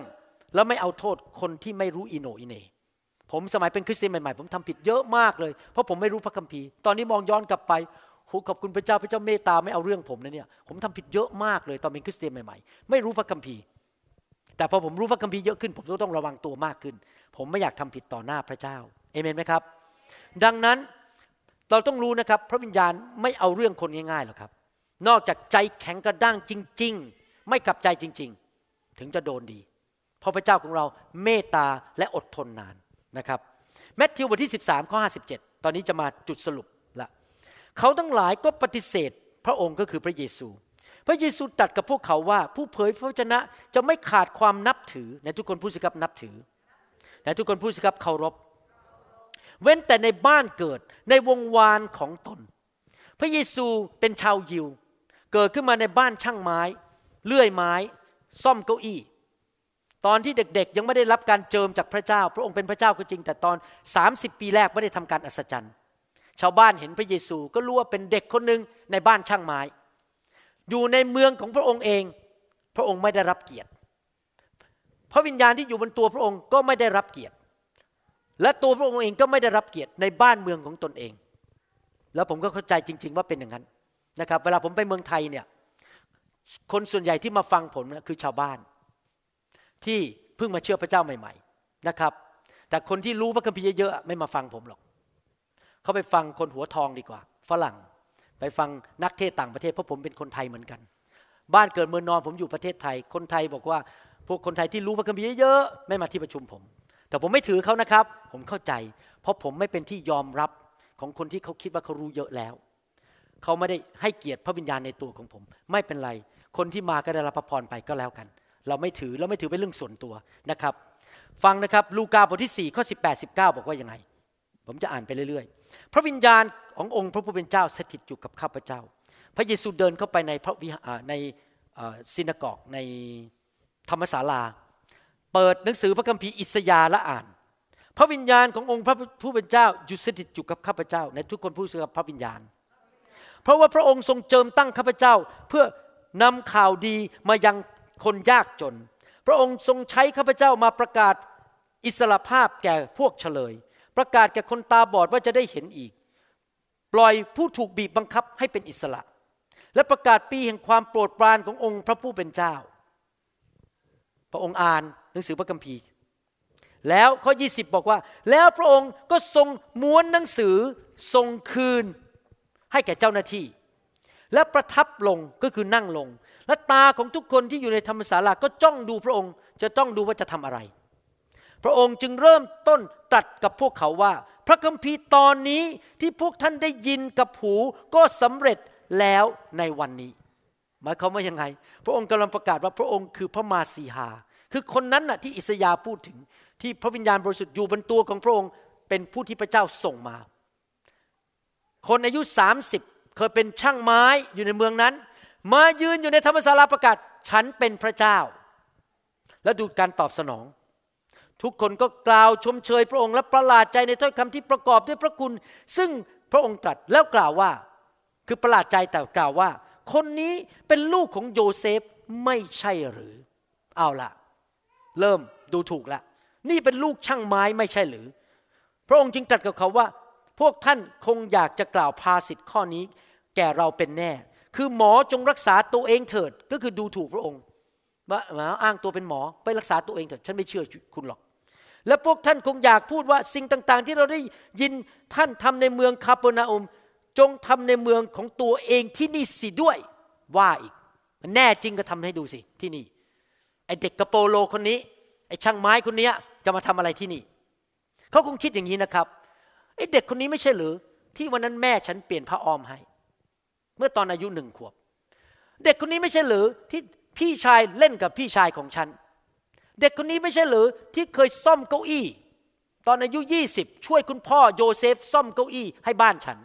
และไม่เอาโทษคนที่ไม่รู้อิโนอิเนผมสมัยเป็นคริสเตียนใหม่ๆผมทำผิดเยอะมากเลยเพราะผมไม่รู้พระคัมภีร์ตอนนี้มองย้อนกลับไปโหขอบคุณพระเจ้าพระเจ้าเมตตาไม่เอาเรื่องผมนะเนี่ยผมทำผิดเยอะมากเลย ตอนเป็นคริสเตียนใหม่ๆ ไม่รู้พระคัมภีร์ แต่พอผมรู้พระคัมภีร์เยอะขึ้นผมก็ต้องระวังตัวมากขึ้น ผมไม่อยากทำผิดต่อหน้าพระเจ้าเอเมนไหมครับดังนั้นเราต้องรู้นะครับ พระวิญญาณไม่เอาเรื่องคนง่ายๆหรอกครับ นอกจากใจแข็งกระด้างจริง ๆ ไม่กลับใจจริง ๆ ถึงจะโดนดี เพราะพระเจ้าของเราเมตตาและอดทนนานนะครับแมทธิวบทที่ 13ข้อ57 ตอนนี้จะมาจุดสรุปละเขาทั้งหลายก็ปฏิเสธพระองค์ก็คือพระเยซู พระเยซูตัดกับพวกเขาว่าผู้เผยพระวจนะจะไม่ขาดความนับถือในทุกคนผู้สิครับ นับถือในทุกคนผู้สิครับ เคารพเว้นแต่ในบ้านเกิดในวงวานของตน พระเยซูเป็นชาวยิวเกิดขึ้นมาในบ้านช่างไม้เลื่อยไม้ซ่อมเก้าอี้ตอนที่เด็กๆยังไม่ได้รับการเจิมจากพระเจ้า พระองค์เป็นพระเจ้าก็จริง แต่ตอน 30 ปีแรกไม่ได้ทำการอัศจรรย์ ชาวบ้านเห็นพระเยซู ก็รู้ว่าเป็นเด็กคนหนึ่งในบ้านช่างไม้ อยู่ในเมืองของพระองค์เอง พระองค์ไม่ได้รับเกียรติ พระวิญญาณที่อยู่บนตัวพระองค์ก็ไม่ได้รับเกียรติ และตัวพระองค์เองก็ไม่ได้รับเกียรติในบ้านเมืองของตนเอง แล้วผมก็เข้าใจจริง ๆ ว่าเป็นอย่างนั้นนะครับ เวลาผมไปเมืองไทยเนี่ย คนส่วนใหญ่ที่มาฟังผมนะคือชาวบ้านที่เพิ่งมาเชื่อพระเจ้าใหม่ ๆ นะครับ แต่คนที่รู้ว่าคัมภีร์เยอะๆไม่มาฟังผมหรอก เขาไปฟังคนหัวทองดีกว่า ฝรั่ง ไปฟังนักเทศต่างประเทศ เพราะผมเป็นคนไทยเหมือนกัน บ้านเกิดเมืองนอนผมอยู่ประเทศไทย คนไทยบอกว่าพวกคนไทยที่รู้พระคัมภีร์เยอะๆไม่มาที่ประชุมผม แต่ผมไม่ถือเขานะครับ ผมเข้าใจ เพราะผมไม่เป็นที่ยอมรับของคนที่เขาคิดว่าเขารู้เยอะแล้วเขาไม่ได้ให้เกียรติพระวิญญาณในตัวของผม ไม่เป็นไรคนที่มาก็ได้รับพระพรไปก็แล้วกันเราไม่ถือเราไม่ถือเป็นเรื่องส่วนตัวนะครับ ฟังนะครับลูกาบทที่4ข้อ18 19บอกว่ายังไงผมจะอ่านไปเรื่อย ๆ พระวิญญาณขององค์พระผู้เป็นเจ้าสถิตอยู่กับข้าพเจ้า พระเยซูเดินเข้าไปในพระวิหารในซินากอกในธรรมศาลา เปิดหนังสือพระคัมภีร์อิสยาห์และอ่าน พระวิญญาณขององค์พระผู้เป็นเจ้าอยู่สถิตอยู่กับข้าพเจ้า ในทุกคนผู้เชื่อพระวิญญาณ เพราะว่าพระองค์ทรงเจิมตั้งข้าพเจ้า เพื่อนำข่าวดีมายังคนยากจน พระองค์ทรงใช้ข้าพเจ้ามาประกาศอิสรภาพแก่พวกเฉลย ประกาศแก่คนตาบอดว่าจะได้เห็นอีก ปล่อยผู้ถูกบีบบังคับให้เป็นอิสระ และประกาศปีแห่งความโปรดปรานขององค์พระผู้เป็นเจ้า พระองค์อ่านหนังสือพระคัมภีร์ แล้วข้อ 20 บอกว่า แล้วพระองค์ก็ทรงม้วนหนังสือทรงคืนให้แก่เจ้าหน้าที่ และประทับลงก็คือนั่งลงและตาของทุกคนที่อยู่ในธรรมศาลาก็จ้องดูพระองค์จะต้องดูว่าจะทำอะไร พระองค์จึงเริ่มต้นตรัสกับพวกเขาว่า พระคัมภีร์ตอนนี้ที่พวกท่านได้ยินกับหูก็สำเร็จแล้วในวันนี้หมายความว่ายังไง พระองค์กำลังประกาศว่าพระองค์คือพระมาสีหา คือคนนั้นน่ะที่อิสยาพูดถึง ที่พระวิญญาณบริสุทธิ์อยู่บนตัวของพระองค์เป็นผู้ที่พระเจ้าส่งมา คนอายุ30 เคยเป็นช่างไม้อยู่ในเมืองนั้นมายืนอยู่ในธรรมศาลาประกาศฉันเป็นพระเจ้า และดูการตอบสนอง ทุกคนก็กล่าวชมเชยพระองค์และประหลาดใจในถ้อยคำที่ประกอบด้วยพระคุณ ซึ่งพระองค์ตรัสแล้วกล่าวว่า คือประหลาดใจแต่กล่าวว่า คนนี้เป็นลูกของโยเซฟไม่ใช่หรือ เอาละเริ่มดูถูกละ นี่เป็นลูกช่างไม้ไม่ใช่หรือ พระองค์จึงตรัสกับเขาว่า พวกท่านคงอยากจะกล่าวภาษิตข้อนี้ แก่เราเป็นแน่คือหมอจงรักษาตัวเองเถิดก็คือดูถูกพระองค์มาอ้างตัวเป็นหมอไปรักษาตัวเองเถิดฉันไม่เชื่อคุณหรอก และพวกท่านคงอยากพูดว่าสิ่งต่าง ๆ ที่เราได้ยินท่านทำในเมืองคาโปนาอมจงทำในเมืองของตัวเองที่นี่สิด้วยว่าอีกแน่จริงก็ทำให้ดูสิที่นี่ไอเด็กกระโปโลคนนี้ไอช่างไม้คนนี้จะมาทำอะไรที่นี่เขาคงคิดอย่างนี้นะครับไอเด็กคนนี้ไม่ใช่หรือที่วันนั้นแม่ฉันเปลี่ยนผ้าอ้อมให้เมื่อตอนอายุหนึ่งขวบ เด็กคนนี้ไม่ใช่หรือที่พี่ชายเล่นกับพี่ชายของฉัน เด็กคนนี้ไม่ใช่หรือที่เคยซ่อมเก้าอี้ ตอนอายุยี่สิบช่วยคุณพ่อโยเซฟซ่อมเก้าอี้ให้บ้านฉัน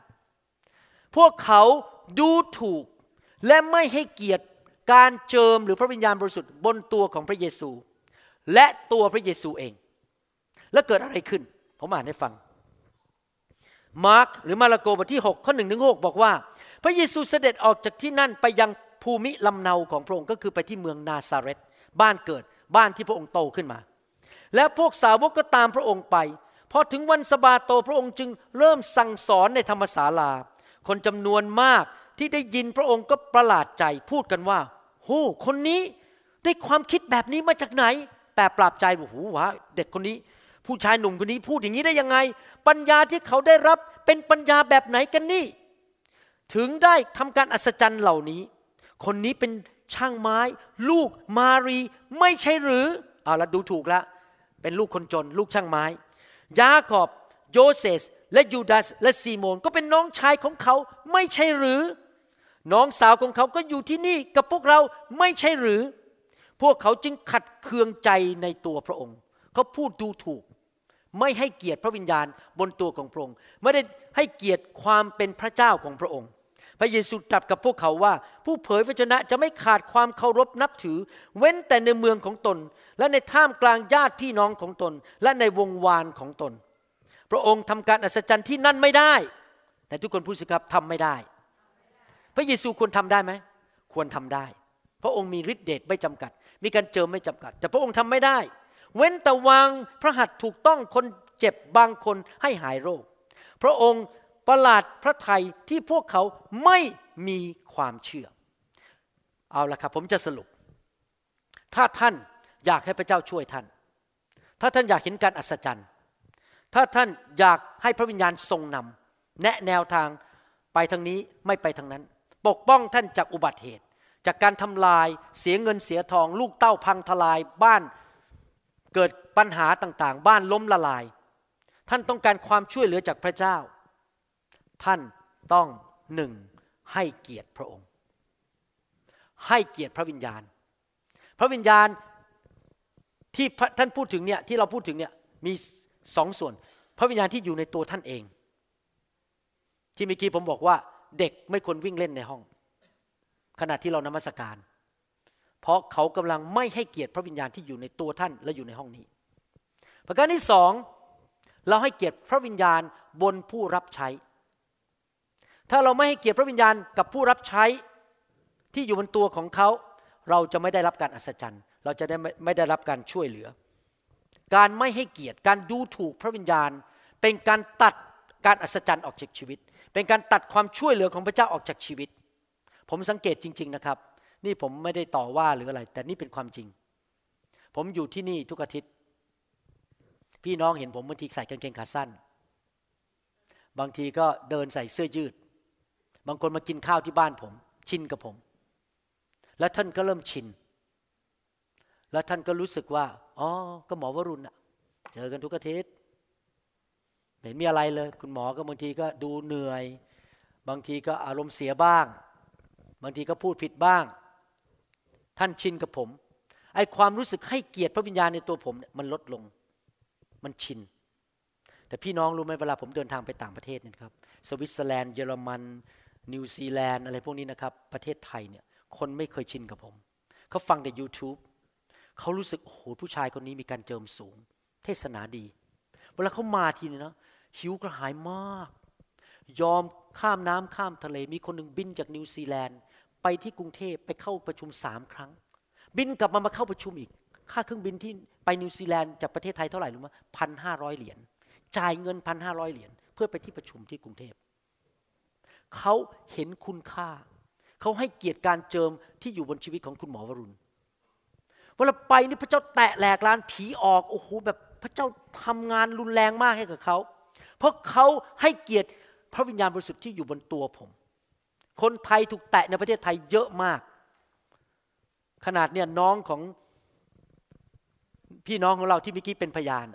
พวกเขาดูถูกและไม่ให้เกียรติการเจิมหรือพระวิญญาณบริสุทธิ์บนตัวของพระเยซู และตัวพระเยซูเอง แล้วเกิดอะไรขึ้นผมอ่านให้ฟัง มาร์กหรือมาระโกบทที่6ข้อหนึ่งถึงหบอกว่าพระเยซูเสด็จออกจากที่นั่นไปยังภูมิลำเนาของพระองค์ก็คือไปที่เมืองนาซาเรตบ้านเกิดบ้านที่พระองค์โตขึ้นมา และพวกสาวกก็ตามพระองค์ไปพอถึงวันสบาโตพระองค์จึงเริ่มสั่งสอนในธรรมศาลา คนจำนวนมากที่ได้ยินพระองค์ก็ประหลาดใจพูดกันว่าโหคนนี้ได้ความคิดแบบนี้มาจากไหนแปลปราบใจว่าหวะเด็กคนนี้ ผู้ชายหนุ่มคนนี้พูดอย่างนี้ได้ยังไง ปัญญาที่เขาได้รับเป็นปัญญาแบบไหนกันนี่ถึงได้ทำการอัศจรรย์เหล่านี้ คนนี้เป็นช่างไม้ ลูกมารีไม่ใช่หรือเอาละดูถูกละ เป็นลูกคนจน ลูกช่างไม้ ยาขอบโยเซสและยูดาสและซีโมนก็เป็นน้องชายของเขาไม่ใช่หรือ น้องสาวของเขาก็อยู่ที่นี่กับพวกเราไม่ใช่หรือ พวกเขาจึงขัดเคืองใจในตัวพระองค์เขาพูดดูถูกไม่ให้เกียรติพระวิญญาณบนตัวของพระองค์ไม่ได้ให้เกียรติความเป็นพระเจ้าของพระองค์ พระเยซูตรัสกับพวกเขาว่า ผู้เผยพระชนะจะไม่ขาดความเคารพนับถือ เว้นแต่ในเมืองของตน และในท่ามกลางญาติพี่น้องของตน และในวงวานของตน พระองค์ทำการอัศจรรย์ที่นั่นไม่ได้ แต่ทุกคนพูดสิครับทำไม่ได้ พระเยซูควรทำได้ไหมควรทำได้พระองค์มีฤทธิเดชไม่จำกัด มีการเจิมไม่จำกัด แต่พระองค์ทำไม่ได้เว้นแต่วางพระหัตถ์ถูกต้องคนเจ็บบางคนให้หายโรค พระองค์ประหลาดพระทัยที่พวกเขาไม่มีความเชื่อ เอาละครับผมจะสรุป ถ้าท่านอยากให้พระเจ้าช่วยท่าน ถ้าท่านอยากเห็นการอัศจรรย์ ถ้าท่านอยากให้พระวิญญาณทรงนำแนะแนวทางไปทางนี้ไม่ไปทางนั้น ปกป้องท่านจากอุบัติเหตุ จากการทำลายเสียเงินเสียทอง ลูกเต้าพังทลายบ้านเกิดปัญหาต่างๆบ้านล้มละลาย ท่านต้องการความช่วยเหลือจากพระเจ้า ท่านต้องหนึ่งให้เกียรติพระองค์ ให้เกียรติพระวิญญาณ พระวิญญาณที่ท่านพูดถึงเนี่ยที่เราพูดถึงเนี่ยมีสองส่วน พระวิญญาณที่อยู่ในตัวท่านเอง ที่เมื่อกี้ผมบอกว่าเด็กไม่ควรวิ่งเล่นในห้อง ขณะที่เรานมัสการเพราะเขากำลังไม่ให้เกียรติพระวิญญาณที่อยู่ในตัวท่านและอยู่ในห้องนี้ ประการที่สองเราให้เกียรติพระวิญญาณบนผู้รับใช้ ถ้าเราไม่ให้เกียรติพระวิญญาณกับผู้รับใช้ที่อยู่บนตัวของเขาเราจะไม่ได้รับการอัศจรรย์ เราจะได้ไม่ได้รับการช่วยเหลือ การไม่ให้เกียรติการดูถูกพระวิญญาณเป็นการตัดการอัศจรรย์ออกจากชีวิต เป็นการตัดความช่วยเหลือของพระเจ้าออกจากชีวิต ผมสังเกตจริง ๆนะครับนี่ผมไม่ได้ต่อว่าหรืออะไร แต่นี่เป็นความจริง ผมอยู่ที่นี่ทุกอาทิตย์พี่น้องเห็นผมบางทีใส่กางเกงขาสั้น บางทีก็เดินใส่เสื้อยืด บางคนมากินข้าวที่บ้านผม ชินกับผม แล้วท่านก็เริ่มชินแล้วท่านก็รู้สึกว่า อ๋อก็หมอวรุณอะเจอกันทุกอาทิตย์เห็นมีอะไรเลย คุณหมอก็บางทีก็ดูเหนื่อย บางทีก็อารมณ์เสียบ้าง บางทีก็พูดผิดบ้างท่านชินกับผม ไอความรู้สึกให้เกียรติพระวิญญาณในตัวผมมันลดลง มันชิน แต่พี่น้องรู้ไหมเวลาผมเดินทางไปต่างประเทศเนี่ยครับ สวิตเซอร์แลนด์ เยอรมัน นิวซีแลนด์อะไรพวกนี้นะครับ ประเทศไทยเนี่ย คนไม่เคยชินกับผม เขาฟังแต่ YouTube เขารู้สึกโอ้โหผู้ชายคนนี้มีการเจิมสูง เทศนาดี เวลาเขามาทีนี่นะหิวกระหายมาก ยอมข้ามน้ำข้ามทะเล มีคนหนึ่งบินจากนิวซีแลนด์ไปที่กรุงเทพไปเข้าประชุมสามครั้ง บินกลับมามาเข้าประชุมอีกค่าเครื่องบินที่ไปนิวซีแลนด์จากประเทศไทยเท่าไหร่รู้ไหมพันห้าร้อยเหรียญจ่ายเงินพันห้าร้อยเหรียญเพื่อไปที่ประชุมที่กรุงเทพเขาเห็นคุณค่าเขาให้เกียรติการเจิมที่อยู่บนชีวิตของคุณหมอวรุณเวลาไปนี่พระเจ้าแตะแหลกลานผีออกโอ้โหแบบพระเจ้าทำงานรุนแรงมากให้กับเขาเพราะเขาให้เกียรติพระวิญญาณบริสุทธิ์ที่อยู่บนตัวผมคนไทยถูกแตะในประเทศไทยเยอะมาก ขนาดเนี่ยน้องของพี่น้องของเราที่เมื่อกี้เป็นพยาน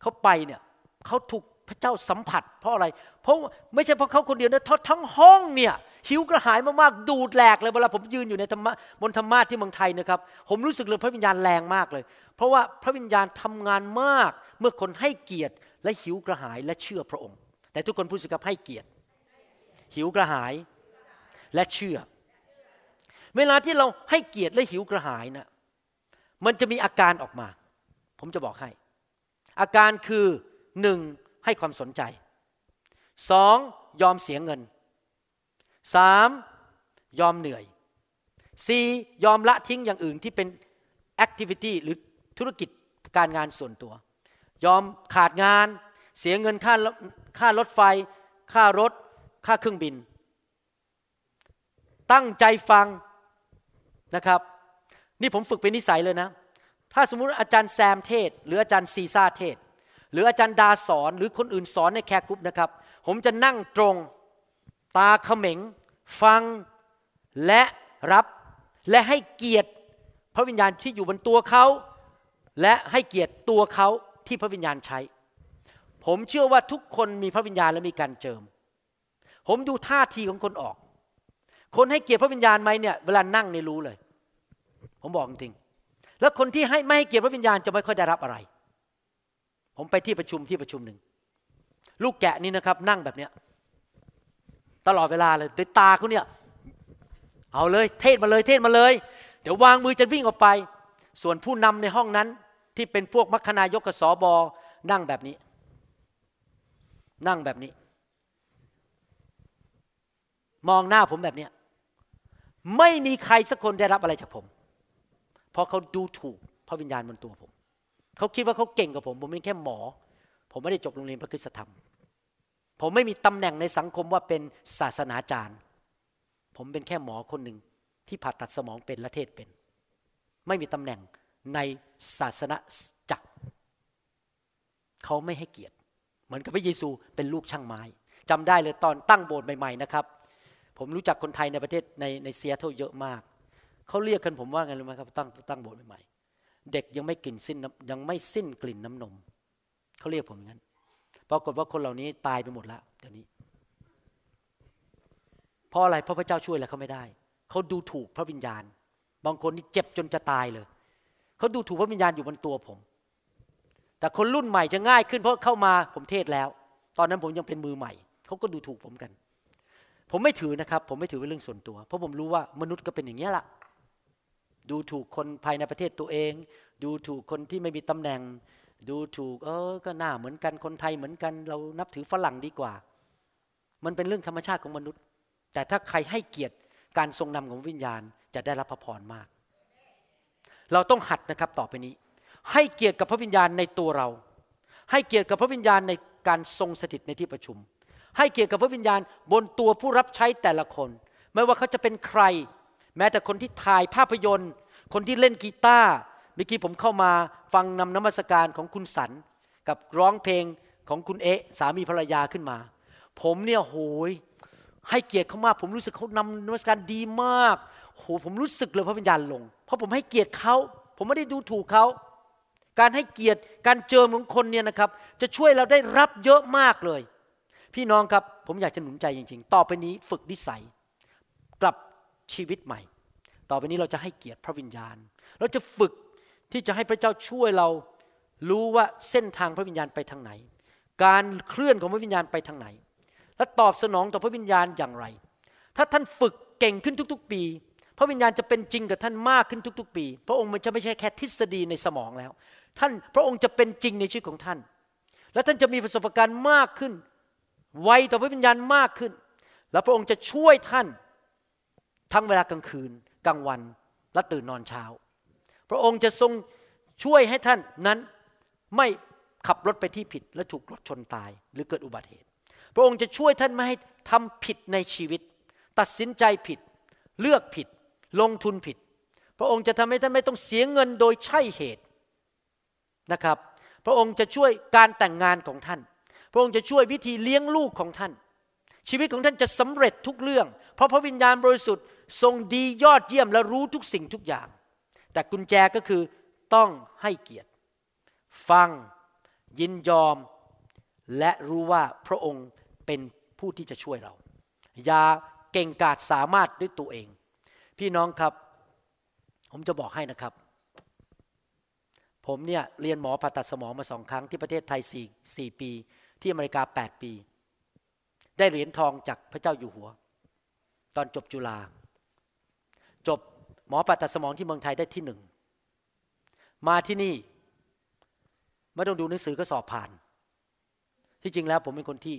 เขาไปเนี่ยเขาถูกพระเจ้าสัมผัสเพราะอะไร เพราะไม่ใช่เพราะเขาคนเดียวนะทั้งห้องเนี่ยหิวกระหายมากๆดูดแหลกเลยเวลาผมยืนอยู่ในธรรมะบนธรรมะที่เมืองไทยนะครับ ผมรู้สึกเลยพระวิญญาณแรงมากเลย เพราะว่าพระวิญญาณทำงานมาก เมื่อคนให้เกียรติและหิวกระหายและเชื่อพระองค์ แต่ทุกคนพูดสิครับให้เกียรติ หิวกระหายและเชื่อ เวลาที่เราให้เกียรติและหิวกระหายนะมันจะมีอาการออกมา ผมจะบอกให้ อาการคือหนึ่งให้ความสนใจสองยอมเสียเงินสามยอมเหนื่อยสี่ยอมละทิ้งอย่างอื่นที่เป็นแอคทิวิตี้หรือธุรกิจการงานส่วนตัว ยอมขาดงาน เสียเงินค่าค่ารถไฟ ค่ารถ ค่าเครื่องบินตั้งใจฟังนะครับ นี่ผมฝึกเป็นนิสัยเลยนะ ถ้าสมมุติอาจารย์แซมเทศ หรืออาจารย์ซีซ่าเทศหรืออาจารย์ดาสอนหรือคนอื่นสอนในแคร์กรุ๊ปนะครับ ผมจะนั่งตรงตาเขม็ง ฟังและรับและให้เกียรติพระวิญญาณที่อยู่บนตัวเขาและให้เกียรติตัวเขาที่พระวิญญาณใช้ ผมเชื่อว่าทุกคนมีพระวิญญาณและมีการเจิม ผมดูท่าทีของคนออกคนให้เกียรติพระวิญญาณไหมเนี่ยเวลานั่งนี่รู้เลย ผมบอกจริง แล้วคนที่ให้ไม่ให้เกียรติพระวิญญาณจะไม่ค่อยได้รับอะไร ผมไปที่ประชุมที่ประชุมหนึ่งลูกแกะนี่นะครับ นั่งแบบเนี้ยตลอดเวลาเลยด้วยตาเขาเนี่ย เอาเลย เทศมาเลย เทศมาเลย เดี๋ยววางมือจะวิ่งออกไป ส่วนผู้นำในห้องนั้นที่เป็นพวกมัคคณายกกสอบอนั่งแบบนี้ นั่งแบบนี้ มองหน้าผมแบบเนี้ยไม่มีใครสักคนได้รับอะไรจากผม เพราะเขาดูถูกพระวิญญาณบนตัวผม เขาคิดว่าเขาเก่งกว่าผม ผมเป็นแค่หมอ ผมไม่ได้จบโรงเรียนพระคุณธรรม ผมไม่มีตำแหน่งในสังคมว่าเป็นศาสนาจารย์ ผมเป็นแค่หมอคนหนึ่งที่ผ่าตัดสมองเป็นละเทศเป็น ไม่มีตำแหน่งในศาสนาจักรเขาไม่ให้เกียรติ เหมือนกับพระเยซูเป็นลูกช่างไม้ จำได้เลยตอนตั้งโบสถ์ใหม่ๆนะครับผมรู้จักคนไทยในประเทศในในเซียเท่าเยอะมาก เขาเรียกกันผมว่าไงรู้ไหมครับตั้งตั้งโบสถ์ใหม่ๆเด็กยังไม่กลิ่นสิ้นยังไม่สิ้นกลิ่นน้ำนมเขาเรียกผมอย่างนั้น ปรากฏว่าคนเหล่านี้ตายไปหมดแล้วเดี๋ยวนี้เพราะอะไรเพราะพระเจ้าช่วยแล้วเขาไม่ได้เขาดูถูกพระวิญญาณบางคนนี่เจ็บจนจะตายเลยเขาดูถูกพระวิญญาณอยู่บนตัวผม แต่คนรุ่นใหม่จะง่ายขึ้นเพราะเข้ามาผมเทศแล้ว ตอนนั้นผมยังเป็นมือใหม่เขาก็ดูถูกผมกันผมไม่ถือนะครับผมไม่ถือเป็นเรื่องส่วนตัว เพราะผมรู้ว่า มนุษย์ก็เป็นอย่างนี้ละดูถูกคนภายในประเทศตัวเองดูถูกคนที่ไม่มีตำแหน่ง ดูถูก เออก็หน้าเหมือนกันคนไทยเหมือนกันเรานับถือฝรั่งดีกว่า มันเป็นเรื่องธรรมชาติของมนุษย์ แต่ถ้าใครให้เกียรติการทรงนำของวิญญาณจะได้รับพระพรมาก เราต้องหัดนะครับต่อไปนี้ ให้เกียรติกับพระวิญญาณในตัวเรา ให้เกียรติกับพระวิญญาณในการทรงสถิตในที่ประชุมให้เกียรติกับพระวิญญาณบนตัวผู้รับใช้แต่ละคน ไม่ว่าเขาจะเป็นใคร แม้แต่คนที่ถ่ายภาพยนตร์ คนที่เล่นกีตาร์ เมื่อกี้ผมเข้ามาฟังนำน้ำมัสการของคุณสันกับร้องเพลงของคุณเอ๋สามีภรรยาขึ้นมา ผมเนี่ยโหยให้เกียรติเขามาก ผมรู้สึกเขานำนมัสการดีมากโห ผมรู้สึกเลยพระวิญญาณลง เพราะผมให้เกียรติเขา ผมไม่ได้ดูถูกเขา การให้เกียรติ การเจอมของคนเนี่ยนะครับ จะช่วยเราได้รับเยอะมากเลยพี่น้องครับ ผมอยากจะหนุนใจจริงๆ ต่อไปนี้ฝึกนิสัยกลับชีวิตใหม่ ต่อไปนี้เราจะให้เกียรติพระวิญญาณ เราจะฝึกที่จะให้พระเจ้าช่วยเรารู้ว่าเส้นทางพระวิญญาณไปทางไหน การเคลื่อนของพระวิญญาณไปทางไหน และตอบสนองต่อพระวิญญาณอย่างไร ถ้าท่านฝึกเก่งขึ้นทุกๆ ปี พระวิญญาณจะเป็นจริงกับท่านมากขึ้นทุก ๆ ปี พระองค์มันจะไม่ใช่แค่ทฤษฎีในสมองแล้ว ท่านพระองค์จะเป็นจริงในชีวิตของท่าน และท่านจะมีประสบการณ์มากขึ้นไวต่อพระวิญญาณมากขึ้น แล้วพระองค์จะช่วยท่านทั้งเวลากลางคืนกลางวัน และตื่นนอนเช้า พระองค์จะทรงช่วยให้ท่านนั้นไม่ขับรถไปที่ผิดและถูกรถชนตาย หรือเกิดอุบัติเหตุ พระองค์จะช่วยท่านไม่ให้ทำผิดในชีวิต ตัดสินใจผิด เลือกผิด ลงทุนผิด พระองค์จะทำให้ท่านไม่ต้องเสียเงินโดยใช่เหตุนะครับ พระองค์จะช่วยการแต่งงานของท่านพระองค์จะช่วยวิธีเลี้ยงลูกของท่าน ชีวิตของท่านจะสำเร็จทุกเรื่อง เพราะพระวิญญาณ บริสุทธิ์ทรงดียอดเยี่ยมและรู้ทุกสิ่งทุกอย่าง แต่กุญแจก็คือต้องให้เกียรติ ฟังยินยอม และรู้ว่าพระองค์เป็นผู้ที่จะช่วยเราอย่าเก่งกาจสามารถด้วยตัวเอง พี่น้องครับผมจะบอกให้นะครับ ผมเนี่ยเรียนหมอผ่าตัดสมองมาสองครั้งที่ประเทศไทยสี่สี่ปีที่อเมริกา 8 ปี ได้เหรียญทองจากพระเจ้าอยู่หัว ตอนจบจุฬาจบหมอผ่าตัดสมองที่เมืองไทยได้ที่หนึ่ง มาที่นี่ไม่ต้องดูหนังสือก็สอบผ่านที่จริงแล้วผมเป็นคนที่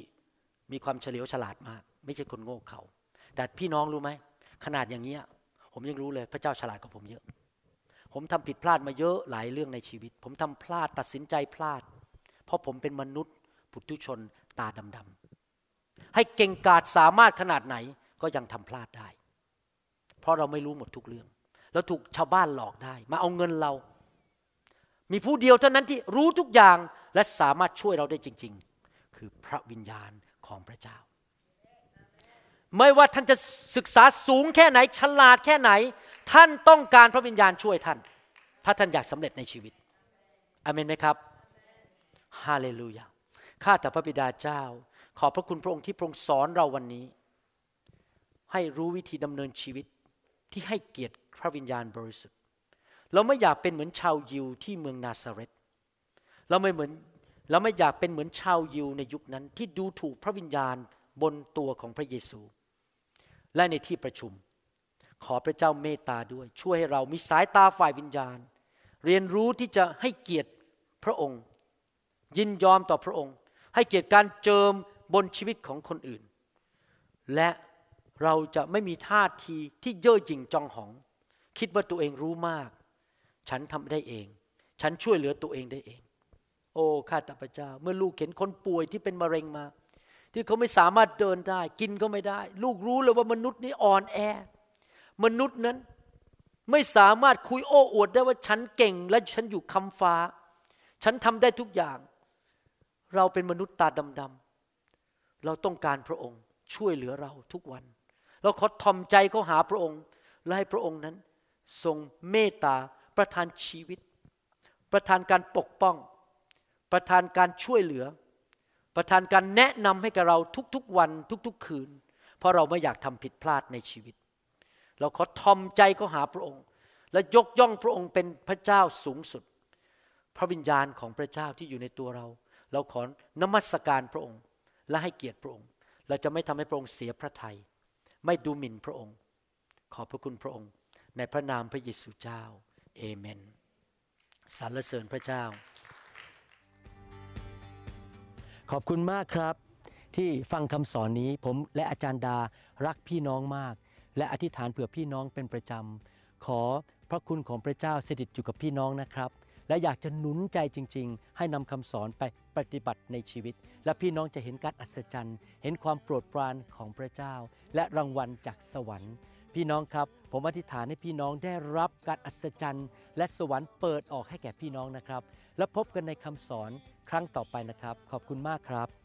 มีความเฉลียวฉลาดมาก ไม่ใช่คนโง่เขา แต่พี่น้องรู้ไหม ขนาดอย่างเงี้ยผมยังรู้เลยพระเจ้าฉลาดกว่าผมเยอะ ผมทำผิดพลาดมาเยอะหลายเรื่องในชีวิต ผมทำพลาดตัดสินใจพลาดเพราะผมเป็นมนุษย์ปุถุชนตาดำๆ ให้เก่งกาจสามารถขนาดไหนก็ยังทำพลาดได้ เพราะเราไม่รู้หมดทุกเรื่อง แล้วถูกชาวบ้านหลอกได้ มาเอาเงินเรา มีผู้เดียวเท่านั้นที่รู้ทุกอย่างและสามารถช่วยเราได้จริง ๆ คือพระวิญญาณของพระเจ้า ไม่ว่าท่านจะศึกษาสูงแค่ไหนฉลาดแค่ไหน ท่านต้องการพระวิญญาณช่วยท่าน ถ้าท่านอยากสำเร็จในชีวิต อเมนไหมครับ ฮาเลลูยาข้าแต่พระบิดาเจ้าขอบพระคุณพระองค์ที่พระองค์สอนเราวันนี้ ให้รู้วิธีดำเนินชีวิตที่ให้เกียรติพระวิญญาณบริสุทธิ์เราไม่อยากเป็นเหมือนชาวยิวที่เมืองนาซาเรตเราไม่เหมือนเราไม่อยากเป็นเหมือนชาวยิวในยุคนั้นที่ดูถูกพระวิญญาณบนตัวของพระเยซู และในที่ประชุม ขอพระเจ้าเมตตาด้วยช่วยให้เรามีสายตาฝ่ายวิญญาณ เรียนรู้ที่จะให้เกียรติพระองค์ ยินยอมต่อพระองค์ให้เกียรติการเจิมบนชีวิตของคนอื่น และเราจะไม่มีท่าทีที่เย่อหยิ่งจองหอง คิดว่าตัวเองรู้มาก ฉันทำได้เอง ฉันช่วยเหลือตัวเองได้เอง โอ้ข้าแต่พระเจ้าเมื่อลูกเห็นคนป่วยที่เป็นมะเร็งมา ที่เขาไม่สามารถเดินได้ กินก็ไม่ได้ ลูกรู้เลยว่ามนุษย์นี้อ่อนแอ มนุษย์นั้นไม่สามารถคุยโอ้อวดได้ว่าฉันเก่งและฉันอยู่คำฟ้า ฉันทำได้ทุกอย่างเราเป็นมนุษย์ตาดำ ๆ เราต้องการพระองค์ช่วยเหลือเราทุกวัน เราขอทอมใจเขาหาพระองค์ และให้พระองค์นั้น ทรงเมตตาประทานชีวิต ประทานการปกป้อง ประทานการช่วยเหลือ ประทานการแนะนำให้กับเราทุกๆวันทุก ๆคืนเพราะเราไม่อยากทำผิดพลาดในชีวิต เราขอทอมใจเขาหาพระองค์ และยกย่องพระองค์เป็นพระเจ้าสูงสุด พระวิญญาณของพระเจ้าที่อยู่ในตัวเราเราขอนมัสการพระองค์ และให้เกียรติพระองค์ เราจะไม่ทำให้พระองค์เสียพระทยัยไม่ดูหมิ่นพระองค์ ขอบพระคุณพระองค์ในพระนามพระเยซูเจ้าเอเมนสรรเสริญพระเจ้า ขอบคุณมากครับ ที่ฟังคำสอนนี้ผมและอาจารย์ดารักพี่น้องมาก และอธิษฐานเผื่อพี่น้องเป็นประจำขอพระคุณของพระเจ้าสถิตอยู่กับพี่น้องนะครับและอยากจะหนุนใจจริงๆ ให้นำคำสอนไปปฏิบัติในชีวิต และพี่น้องจะเห็นการอัศจรรย์ เห็นความโปรดปรานของพระเจ้า และรางวัลจากสวรรค์ พี่น้องครับ ผมอธิษฐานให้พี่น้องได้รับการอัศจรรย์ และสวรรค์เปิดออกให้แก่พี่น้องนะครับ และพบกันในคำสอนครั้งต่อไปนะครับ ขอบคุณมากครับ